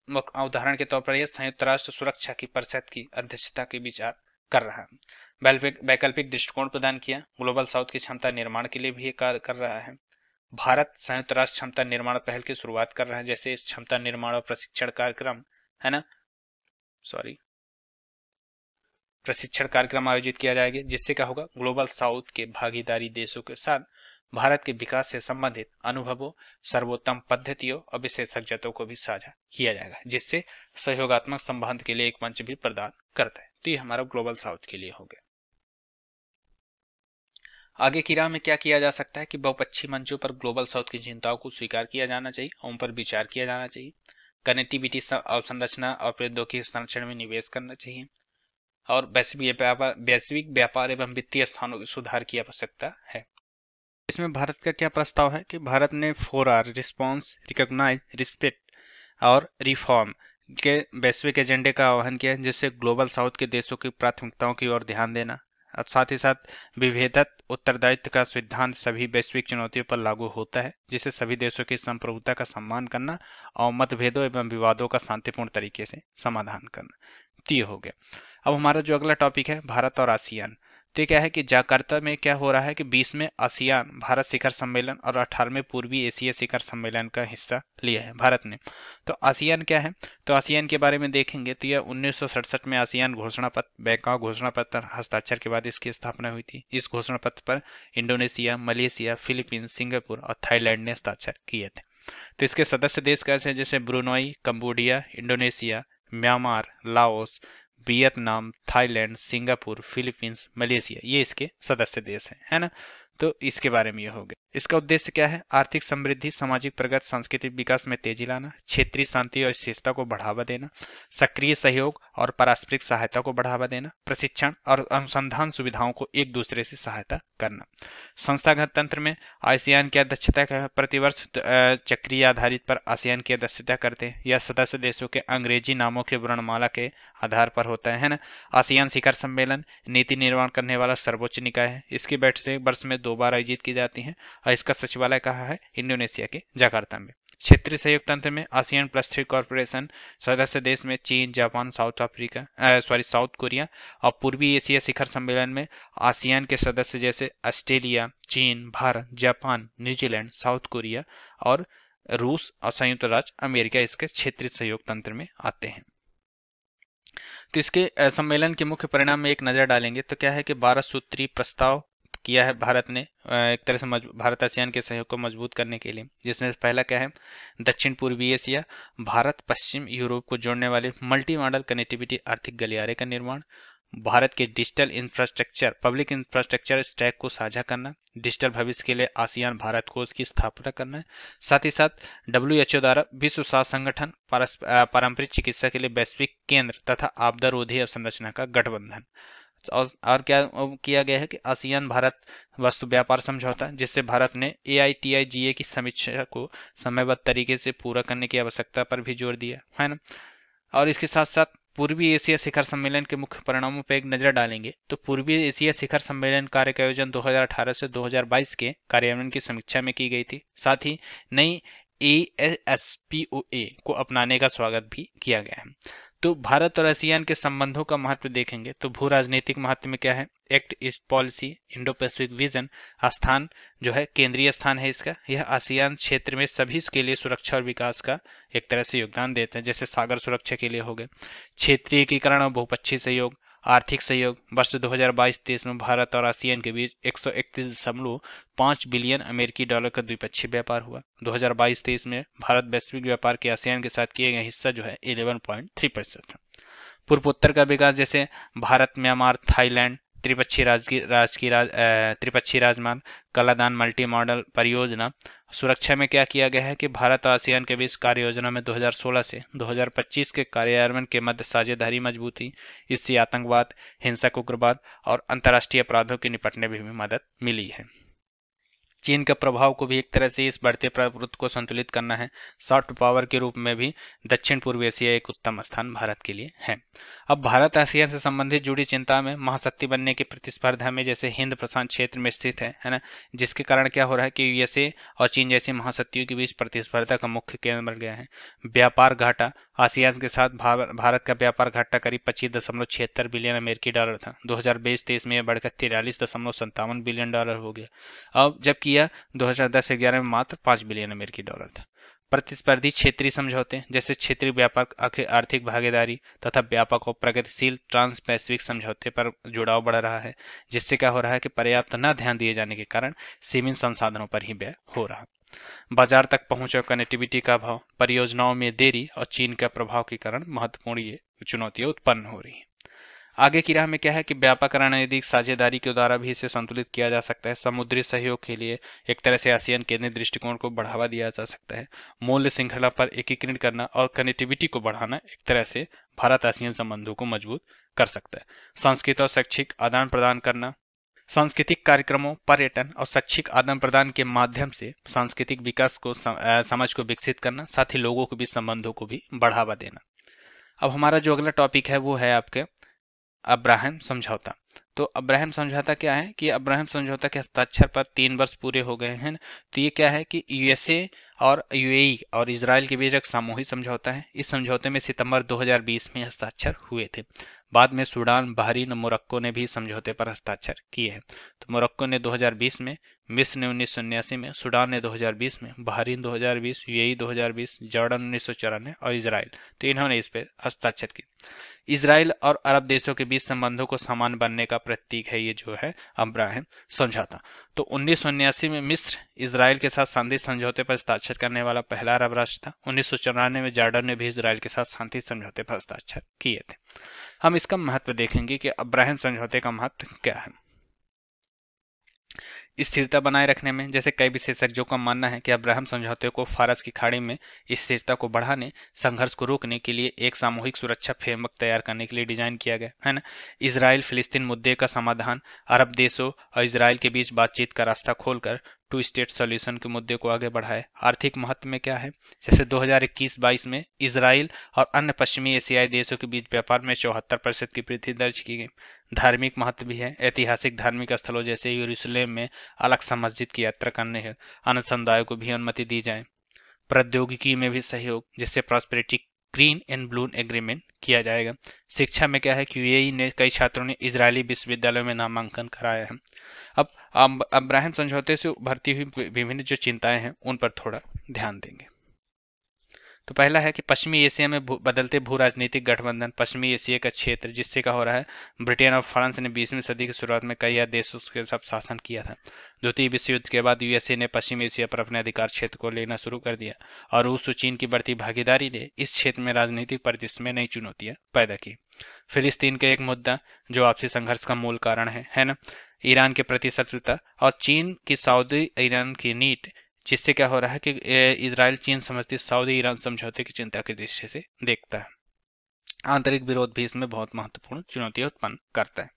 उदाहरण के तौर पर यह संयुक्त राष्ट्र सुरक्षा की परिषद की अध्यक्षता के विचार कर रहा है वैकल्पिक दृष्टिकोण प्रदान किया ग्लोबल साउथ की क्षमता निर्माण के लिए भी कार्य कर रहा है भारत संयुक्त राष्ट्र क्षमता निर्माण पहल की शुरुआत कर रहा है जैसे क्षमता निर्माण और प्रशिक्षण कार्यक्रम है ना सॉरी प्रशिक्षण कार्यक्रम आयोजित किया जाएगा जिससे क्या होगा ग्लोबल साउथ के भागीदारी देशों के साथ भारत के विकास से संबंधित अनुभवों सर्वोत्तम पद्धतियों और विशेषज्ञों को भी साझा किया जाएगा जिससे सहयोगात्मक संबंध के लिए एक मंच भी प्रदान करता है तो ये हमारा ग्लोबल साउथ के लिए हो गया आगे की राह में क्या किया जा सकता है कि बहुपक्षी मंचों पर ग्लोबल साउथ की चिंताओं को स्वीकार किया जाना चाहिए और उन पर विचार किया जाना चाहिए कनेक्टिविटी अवसंरचना और प्रौद्योगिकी संरक्षण में निवेश करना चाहिए और वैश्विक व्यापार वैश्विक व्यापार एवं वित्तीय स्थानों के सुधार की आवश्यकता है इसमें भारत का क्या प्रस्ताव है कि भारत ने four R response recognise respect और रिफॉर्म के वैश्विक एजेंडे का आह्वान किया जिससे ग्लोबल साउथ के देशों की प्राथमिकताओं की ओर ध्यान देना और साथ ही साथ विभेदत उत्तरदायित्व का सिद्धांत सभी वैश्विक चुनौतियों पर लागू होता है जिसे सभी देशों की संप्रभुता का सम्मान करना और मतभेदों एवं विवादों का शांतिपूर्ण तरीके से समाधान करना ती तो हो गया अब हमारा जो अगला टॉपिक है भारत और आसियान तो क्या है कि जाकर्ता में क्या हो रहा है कि बीस में आसियान भारत शिखर सम्मेलन और 18 पूर्वी एशिया शिखर सम्मेलन का हिस्सा लिया है भारत ने तो आसियान क्या है तो आसियान के बारे में देखेंगे तो यह उन्नीस में आसियान घोषणा पत्र बैंकॉक घोषणा पत्र हस्ताक्षर के बाद इसकी स्थापना हुई थी इस घोषणा पत्र पर इंडोनेशिया मलेशिया फिलीपींस सिंगापुर और थाईलैंड ने हस्ताक्षर किए थे तो इसके सदस्य देश कैसे हैं जैसे Brunei Cambodia Indonesia Myanmar Laos Vietnam Thailand Singapore Philippines Malaysia ये इसके सदस्य देश हैं है ना तो इसके बारे में ये हो गया इसका उद्देश्य क्या है आर्थिक समृद्धि सामाजिक प्रगति सांस्कृतिक विकास में तेजी लाना क्षेत्रीय शांति और स्थिरता को बढ़ावा देना सक्रिय सहयोग और पारस्परिक सहायता को बढ़ावा देना प्रशिक्षण और अनुसंधान सुविधाओं को एक दूसरे से सहायता करना संस्थागत तंत्र में आसियान की अध्यक्षता प्रतिवर्ष चक्रीय आधारित पर आसियान की अध्यक्षता करते हैं यह सदस्य देशों के अंग्रेजी नामों के वर्णमाला के आधार पर होता है ना आसियान शिखर सम्मेलन नीति निर्माण करने वाला सर्वोच्च निकाय है इसकी बैठकें वर्ष में दो बार आयोजित की जाती हैं और इसका सचिवालय कहा है इंडोनेशिया के जकार्ता में क्षेत्रीय सहयोग तंत्र में आसियान प्लस थ्री कॉरपोरेशन सदस्य देश में चीन Japan South Africa sorry South Korea और पूर्वी एशिया शिखर सम्मेलन में आसियान के सदस्य जैसे ऑस्ट्रेलिया चीन Bharat Japan New Zealand South Korea और रूस और संयुक्त राज्य अमेरिका इसके क्षेत्रीय सहयोग तंत्र में आते हैं तो इसके सम्मेलन के मुख्य परिणाम में एक नजर डालेंगे तो क्या है कि बारह सूत्री प्रस्ताव किया है भारत ने एक तरह से भारत आसियान के सहयोग को मजबूत करने के लिए जिसमें पहला क्या है दक्षिण पूर्वी एशिया भारत पश्चिम यूरोप को जोड़ने वाले मल्टी मॉडल कनेक्टिविटी आर्थिक गलियारे का निर्माण भारत के digital infrastructure public infrastructure stack को साझा करना डिजिटल भविष्य के लिए आसियान भारत कोष की स्थापना करना है साथ ही साथ ओ द्वारा विश्व स्वास्थ्य संगठन पारंपरिक चिकित्सा के लिए वैश्विक केंद्र तथा आपदा रोधी अवसंरचना का गठबंधन और क्या किया गया है कि आसियान भारत वस्तु व्यापार समझौता जिससे भारत ने ए आई टी आई जी ए की समीक्षा को समयबद्ध तरीके से पूरा करने की आवश्यकता पर भी जोर दिया है ना और इसके साथ साथ पूर्वी एशिया शिखर सम्मेलन के मुख्य परिणामों पर एक नजर डालेंगे तो पूर्वी एशिया शिखर सम्मेलन कार्य का आयोजन दो से 2022 के कार्यान्वयन की समीक्षा में की गई थी साथ ही नई एस ए को अपनाने का स्वागत भी किया गया है तो भारत और आसियान के संबंधों का महत्व देखेंगे तो भू राजनीतिक महत्व में क्या है Act East policy Indo Pacific vision स्थान जो है केंद्रीय स्थान है इसका यह आसियान क्षेत्र में सभी के लिए सुरक्षा और विकास का एक तरह से योगदान देते हैं जैसे सागर सुरक्षा के लिए हो गए क्षेत्रीयकरण और बहुपक्षीय सहयोग आर्थिक सहयोग वर्ष 2022 हजार में भारत और आसियान के बीच एक बिलियन अमेरिकी डॉलर का द्विपक्षीय व्यापार हुआ 2022 हजार में भारत वैश्विक व्यापार के आसियान के साथ किए गए हिस्सा जो है 11.3 परसेंट पूर्वोत्तर का विकास जैसे भारत म्यांमार थाईलैंड त्रिपक्षीय राज की राज की राज राजमार्ग कलादान मल्टी मॉडल परियोजना सुरक्षा में क्या किया गया है कि भारत और आसियान के बीच कार्य योजना में 2016 से 2025 के कार्यान्वयन के मध्य साझेदारी मजबूती इससे आतंकवाद हिंसक उग्रवाद और अंतर्राष्ट्रीय अपराधों के निपटने में भी मदद मिली है चीन के प्रभाव को भी एक तरह से इस बढ़ते प्रवृत्ति को संतुलित करना है सॉफ्ट पावर के रूप में भी दक्षिण पूर्व एशिया एक उत्तम स्थान भारत के लिए है अब भारत आसियान से संबंधित जुड़ी चिंता में महाशक्ति बनने की प्रतिस्पर्धा में जैसे हिंद प्रशांत क्षेत्र में स्थित है है ना जिसके कारण क्या हो रहा है कि यूएसए और चीन जैसी महाशक्तियों के बीच प्रतिस्पर्धा का मुख्य केंद्र बन गया है व्यापार घाटा आसियान के साथ भारत का व्यापार घाटा करीब पच्चीस दशमलव छिहत्तर बिलियन अमेरिकी डॉलर था दो हजार बीस तेईस में यह बढ़कर तिरालीस दशमलव बिलियन डॉलर हो गया अब जबकि यह दो हजार दस ग्यारह में मात्र पाँच बिलियन अमेरिकी डॉलर था प्रतिस्पर्धी क्षेत्रीय समझौते जैसे क्षेत्रीय व्यापक आर्थिक भागीदारी तथा व्यापक और प्रगतिशील ट्रांस पैसिफिक समझौते पर जुड़ाव बढ़ रहा है जिससे क्या हो रहा है कि पर्याप्त न ध्यान दिए जाने के कारण सीमित संसाधनों पर ही व्यय हो रहा बाजार तक पहुंचे और कनेक्टिविटी का अभाव परियोजनाओं में देरी और चीन के प्रभाव के कारण महत्वपूर्ण ये चुनौतियां उत्पन्न हो रही हैं आगे की राह में क्या है कि व्यापक रणनीतिक साझेदारी के द्वारा भी इसे संतुलित किया जा सकता है समुद्री सहयोग के लिए एक तरह से आसियान केंद्रित दृष्टिकोण को बढ़ावा दिया जा सकता है मूल्य श्रृंखला पर एकीकरण करना और कनेक्टिविटी को बढ़ाना एक तरह से भारत आसियान संबंधों को मजबूत कर सकता है संस्कृत और शैक्षिक आदान प्रदान करना सांस्कृतिक कार्यक्रमों पर्यटन और शैक्षिक आदान प्रदान के माध्यम से सांस्कृतिक विकास को समझ को विकसित करना साथ ही लोगों के बीच संबंधों को भी बढ़ावा देना अब हमारा जो अगला टॉपिक है वो है आपके अब्राहम समझौता तो अब्राहम समझौता क्या है कि अब्राहम समझौता के हस्ताक्षर पर तीन वर्ष पूरे हो गए हैं तो ये क्या है कि यूएसए और यूएई और इसराइल के बीच एक सामूहिक समझौता है इस समझौते में सितंबर 2020 में हस्ताक्षर हुए थे बाद में सूडान बहरीन मोरक्को ने भी समझौते पर हस्ताक्षर किए हैं तो मोरक्को ने 2020 में मिस्र ने उन्नीस में सूडान ने 2020 में बहरीन 2020 यूएई 2020 जॉर्डन उन्नीस और इसराइल तो इन्होंने इस पर हस्ताक्षर किए इसराइल और अरब देशों के बीच संबंधों को समान बनने का प्रतीक है ये जो है अब्राहम समझौता तो उन्नीस में मिस्र इसराइल के साथ शांति समझौते पर हस्ताक्षर करने वाला पहला अरब राष्ट्र था उन्नीस में जॉर्डन ने भी इसराइल के साथ शांति समझौते पर हस्ताक्षर किए थे हम इसका महत्व देखेंगे कि अब्राहम समझौते का महत्व क्या है स्थिरता बनाए रखने में जैसे कई विशेषज्ञों का मानना है कि अब्राहम समझौते को फारस की खाड़ी में स्थिरता को बढ़ाने संघर्ष को रोकने के लिए एक सामूहिक सुरक्षा फ्रेमवर्क तैयार करने के लिए डिजाइन किया गया है ना इसराइल फिलिस्तीन मुद्दे का समाधान अरब देशों और इसराइल के बीच बातचीत का रास्ता खोलकर टू स्टेट सॉल्यूशन के मुद्दे को आगे बढ़ाए आर्थिक महत्व में क्या है जैसे 2021-22 में इसराइल और अन्य पश्चिमी एशियाई देशों के बीच व्यापार में चौहत्तर प्रतिशत की वृद्धि दर्ज की गई धार्मिक महत्व भी है ऐतिहासिक धार्मिक स्थलों जैसे यूरूशलेम में अलग सा मस्जिद की यात्रा करने है अन्य समुदायों को भी अनुमति दी जाए प्रौद्योगिकी में भी सहयोग जिससे prosperity green and blue agreement किया जाएगा शिक्षा में क्या है कि यूएई ने कई छात्रों ने इजरायली विश्वविद्यालयों में नामांकन कराया है अब अब्राहम समझौते से भरती हुई विभिन्न जो चिंताएं हैं उन पर थोड़ा ध्यान देंगे तो पहला है कि पश्चिमी एशिया में बदलते भू राजनीतिक गठबंधन पश्चिमी एशिया का क्षेत्र जिससे का हो रहा है ब्रिटेन और फ्रांस ने बीसवीं सदी की शुरुआत में कई देशों के साथ शासन किया था द्वितीय विश्व युद्ध के बाद यूएसए ने पश्चिम एशिया पर अपने अधिकार क्षेत्र को लेना शुरू कर दिया और रूस और चीन की बढ़ती भागीदारी ने इस क्षेत्र में राजनीतिक परिदृश्य में नई चुनौतियां पैदा की फिलिस्तीन का एक मुद्दा जो आपसी संघर्ष का मूल कारण है है ना ईरान के प्रति शत्रुता और चीन की सऊदी ईरान की नीट जिससे क्या हो रहा है कि इसराइल चीन समझती सऊदी ईरान समझौते की चिंता की दृष्टि से देखता है आंतरिक विरोध भी इसमें बहुत महत्वपूर्ण चुनौती उत्पन्न करता है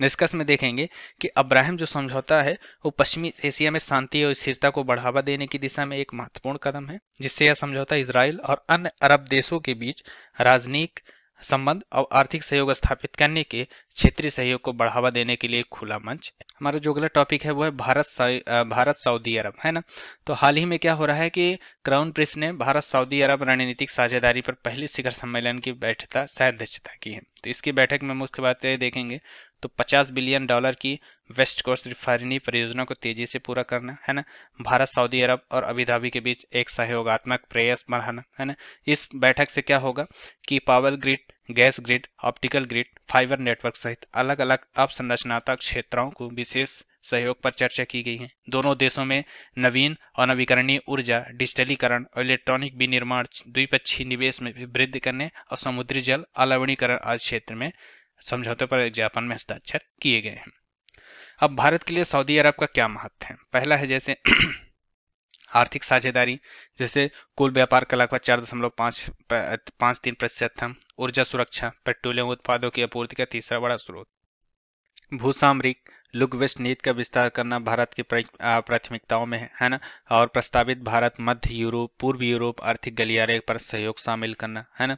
निष्कर्ष में देखेंगे कि अब्राहम जो समझौता है वो पश्चिमी एशिया में शांति और स्थिरता को बढ़ावा देने की दिशा में एक महत्वपूर्ण कदम है जिससे यह समझौता इसराइल और अन्य अरब देशों के बीच राजनीतिक संबंध और आर्थिक सहयोग स्थापित करने के क्षेत्रीय सहयोग को बढ़ावा देने के लिए खुला मंच हमारा जो अगला टॉपिक है वो है भारत भारत सऊदी अरब है ना तो हाल ही में क्या हो रहा है कि क्राउन प्रिंस ने भारत सऊदी अरब रणनीतिक साझेदारी पर पहले शिखर सम्मेलन की बैठता सह अध्यक्षता की है तो इसकी बैठक में मुख्य बातें देखेंगे तो 50 बिलियन डॉलर की वेस्ट कोस्ट रिफाइनरी परियोजना को तेजी से पूरा करना है ना भारत सऊदी अरब और अबूधाबी के बीच एक सहयोगात्मक प्रयास बढ़ाना है ना इस बैठक से क्या होगा कि power grid gas grid optical grid fibre network सहित अलग अलग अवसंरचनात्मक क्षेत्रों को विशेष सहयोग पर चर्चा की गई है दोनों देशों में नवीन और नवीकरणीय ऊर्जा डिजिटलीकरण और इलेक्ट्रॉनिक विनिर्माण द्विपक्षीय निवेश में भी वृद्धि करने और समुद्री जल अलवणीकरण आदि क्षेत्र में समझौते पर ज्ञापन में हस्ताक्षर किए गए हैं अब भारत के लिए सऊदी अरब का क्या महत्व है पहला है जैसे आर्थिक साझेदारी जैसे कुल व्यापार का लगभग चार दशमलव पाँच पाँच तीन प्रतिशत था ऊर्जा सुरक्षा पेट्रोलियम उत्पादों की आपूर्ति का तीसरा बड़ा स्रोत भूसामरिक लुगवेस्ट नीति का विस्तार करना भारत की प्राथमिकताओं में है ना और प्रस्तावित भारत मध्य यूरोप पूर्व यूरोप आर्थिक गलियारे पर सहयोग शामिल करना है ना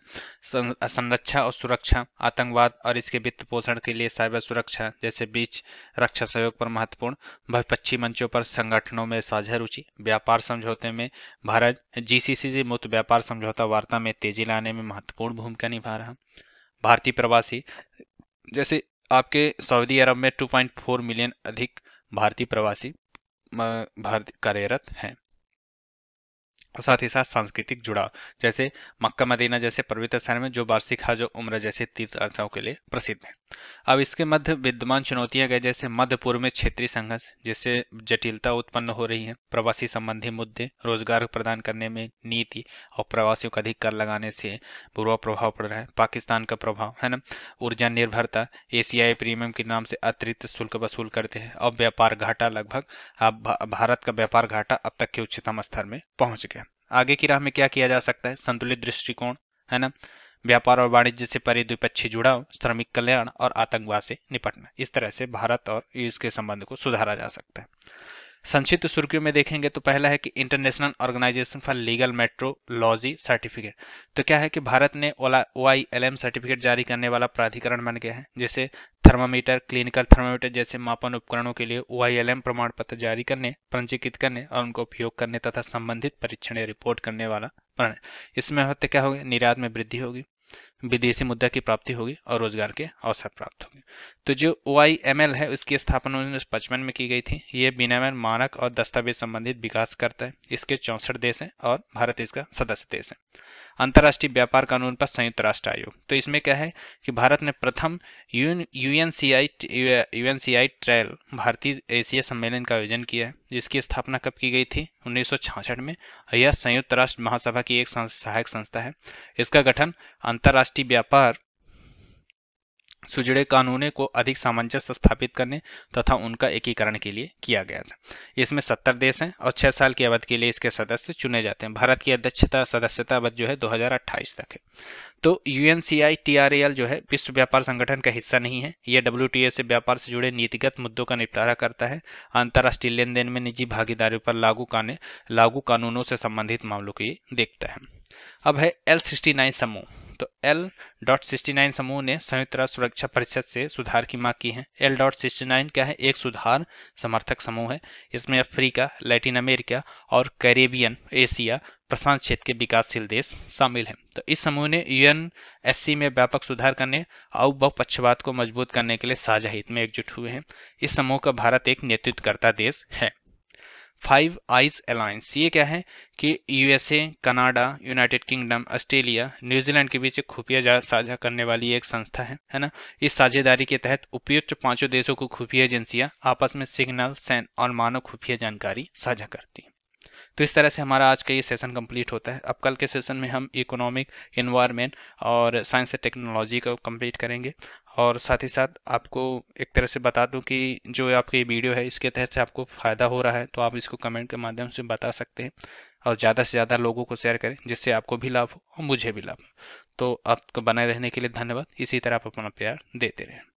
संरक्षा और सुरक्षा आतंकवाद और इसके वित्त पोषण के लिए साइबर सुरक्षा जैसे बीच रक्षा सहयोग पर महत्वपूर्ण बहुपक्षीय मंचों पर संगठनों में साझा रुचि व्यापार समझौते में भारत जी मुक्त व्यापार समझौता वार्ता में तेजी लाने में महत्वपूर्ण भूमिका निभा रहा भारतीय प्रवासी जैसे आपके सऊदी अरब में 2.4 मिलियन अधिक भारतीय प्रवासी भारतीय कार्यरत हैं और साथ ही साथ सांस्कृतिक जुड़ाव जैसे मक्का मदीना जैसे पवित्र स्थान में जो वार्षिक हज उम्र जैसे तीर्थ यात्राओं के लिए प्रसिद्ध है अब इसके मध्य विद्यमान चुनौतियां गए जैसे मध्य पूर्व में क्षेत्रीय संघर्ष जिससे जटिलता उत्पन्न हो रही है प्रवासी संबंधी मुद्दे रोजगार प्रदान करने में नीति और प्रवासियों का अधिक कर लगाने से बुरा प्रभाव पड़ रहा है पाकिस्तान का प्रभाव है ना ऊर्जा निर्भरता एशियाई प्रीमियम के नाम से अतिरिक्त शुल्क वसूल करते हैं और व्यापार घाटा लगभग अब भारत का व्यापार घाटा अब तक के उच्चतम स्तर में पहुंच गया आगे की राह में क्या किया जा सकता है संतुलित दृष्टिकोण है ना व्यापार और वाणिज्य से परे द्विपक्षीय जुड़ाव श्रमिक कल्याण और आतंकवाद से निपटना इस तरह से भारत और इसके संबंध को सुधारा जा सकता है संक्षिप्त सुर्खियों में देखेंगे तो पहला है कि international organisation for legal metrology certificate तो क्या है कि भारत ने O I L M certificate जारी करने वाला प्राधिकरण बन गया है जैसे थर्मामीटर क्लिनिकल थर्मामीटर जैसे मापन उपकरणों के लिए ओ आई एल एम प्रमाण पत्र जारी करने पंजीकृत करने और उनका उपयोग करने तथा संबंधित परीक्षण रिपोर्ट करने वाला इसमें होते क्या होगा निर्यात में वृद्धि होगी विदेशी मुद्रा की प्राप्ति होगी और रोजगार के अवसर प्राप्त होंगे तो जो ओ है उसकी स्थापना उन्नीस पचपन में की गई थी ये विनिमय मानक और दस्तावेज संबंधित विकास करता है इसके चौसठ देश हैं और भारत इसका सदस्य देश है अंतर्राष्ट्रीय व्यापार कानून पर संयुक्त राष्ट्र आयोग तो इसमें क्या है कि भारत ने प्रथम यूएनसीआई यूएनसीआई ट्रायल भारतीय एशिया सम्मेलन का आयोजन किया है जिसकी स्थापना कब की गई थी उन्नीस में यह संयुक्त राष्ट्र महासभा की एक सहायक संस्था है इसका गठन अंतर्राष्ट्रीय अंतर्राष्ट्रीय व्यापार सुजड़े कानूने को अधिक सामंजस्य स्थापित करने तथा उनका एकीकरण के लिए किया गया था इसमें सत्तर देश हैं और छह साल की अवधि के लिए इसके सदस्य चुने जाते हैं भारत की अध्यक्षता सदस्यता अवधि जो है 2028 तक है तो यू एन जो है विश्व व्यापार संगठन का हिस्सा नहीं है यह डब्ल्यू से व्यापार से जुड़े नीतिगत मुद्दों का निपटारा करता है अंतर्राष्ट्रीय लेन देन में निजी भागीदारी पर लागू लागू कानूनों से संबंधित मामलों की देखता है अब है एल समूह तो एल डॉट सिक्सटी नाइन समूह ने संयुक्त राष्ट्र सुरक्षा परिषद से सुधार की मांग की है एल डॉट सिक्सटी नाइन क्या है एक सुधार समर्थक समूह है इसमें अफ्रीका लैटिन अमेरिका और कैरेबियन एशिया प्रशांत क्षेत्र के विकासशील देश शामिल हैं तो इस समूह ने यूएन एस में व्यापक सुधार करने और बहुपक्षवाद को मजबूत करने के लिए साझा हित में एकजुट हुए हैं इस समूह का भारत एक नेतृत्वकर्ता देश है फाइव आइज अलायंस ये क्या है कि USA Canada United Kingdom Australia New Zealand के बीच एक खुफिया साझा करने वाली एक संस्था है है ना इस साझेदारी के तहत उपयुक्त पांचों देशों को खुफिया एजेंसियां आपस में सिग्नल सैन और मानव खुफिया जानकारी साझा करती तो इस तरह से हमारा आज का ये सेशन कंप्लीट होता है अब कल के सेशन में हम इकोनॉमिक इन्वायरमेंट और साइंस एंड टेक्नोलॉजी को कंप्लीट करेंगे और साथ ही साथ आपको एक तरह से बता दूं कि जो आपकी वीडियो है इसके तहत से आपको फ़ायदा हो रहा है तो आप इसको कमेंट के माध्यम से बता सकते हैं और ज़्यादा से ज़्यादा लोगों को शेयर करें जिससे आपको भी लाभ हो और मुझे भी लाभ तो आपको बनाए रहने के लिए धन्यवाद इसी तरह आप अपना प्यार देते रहें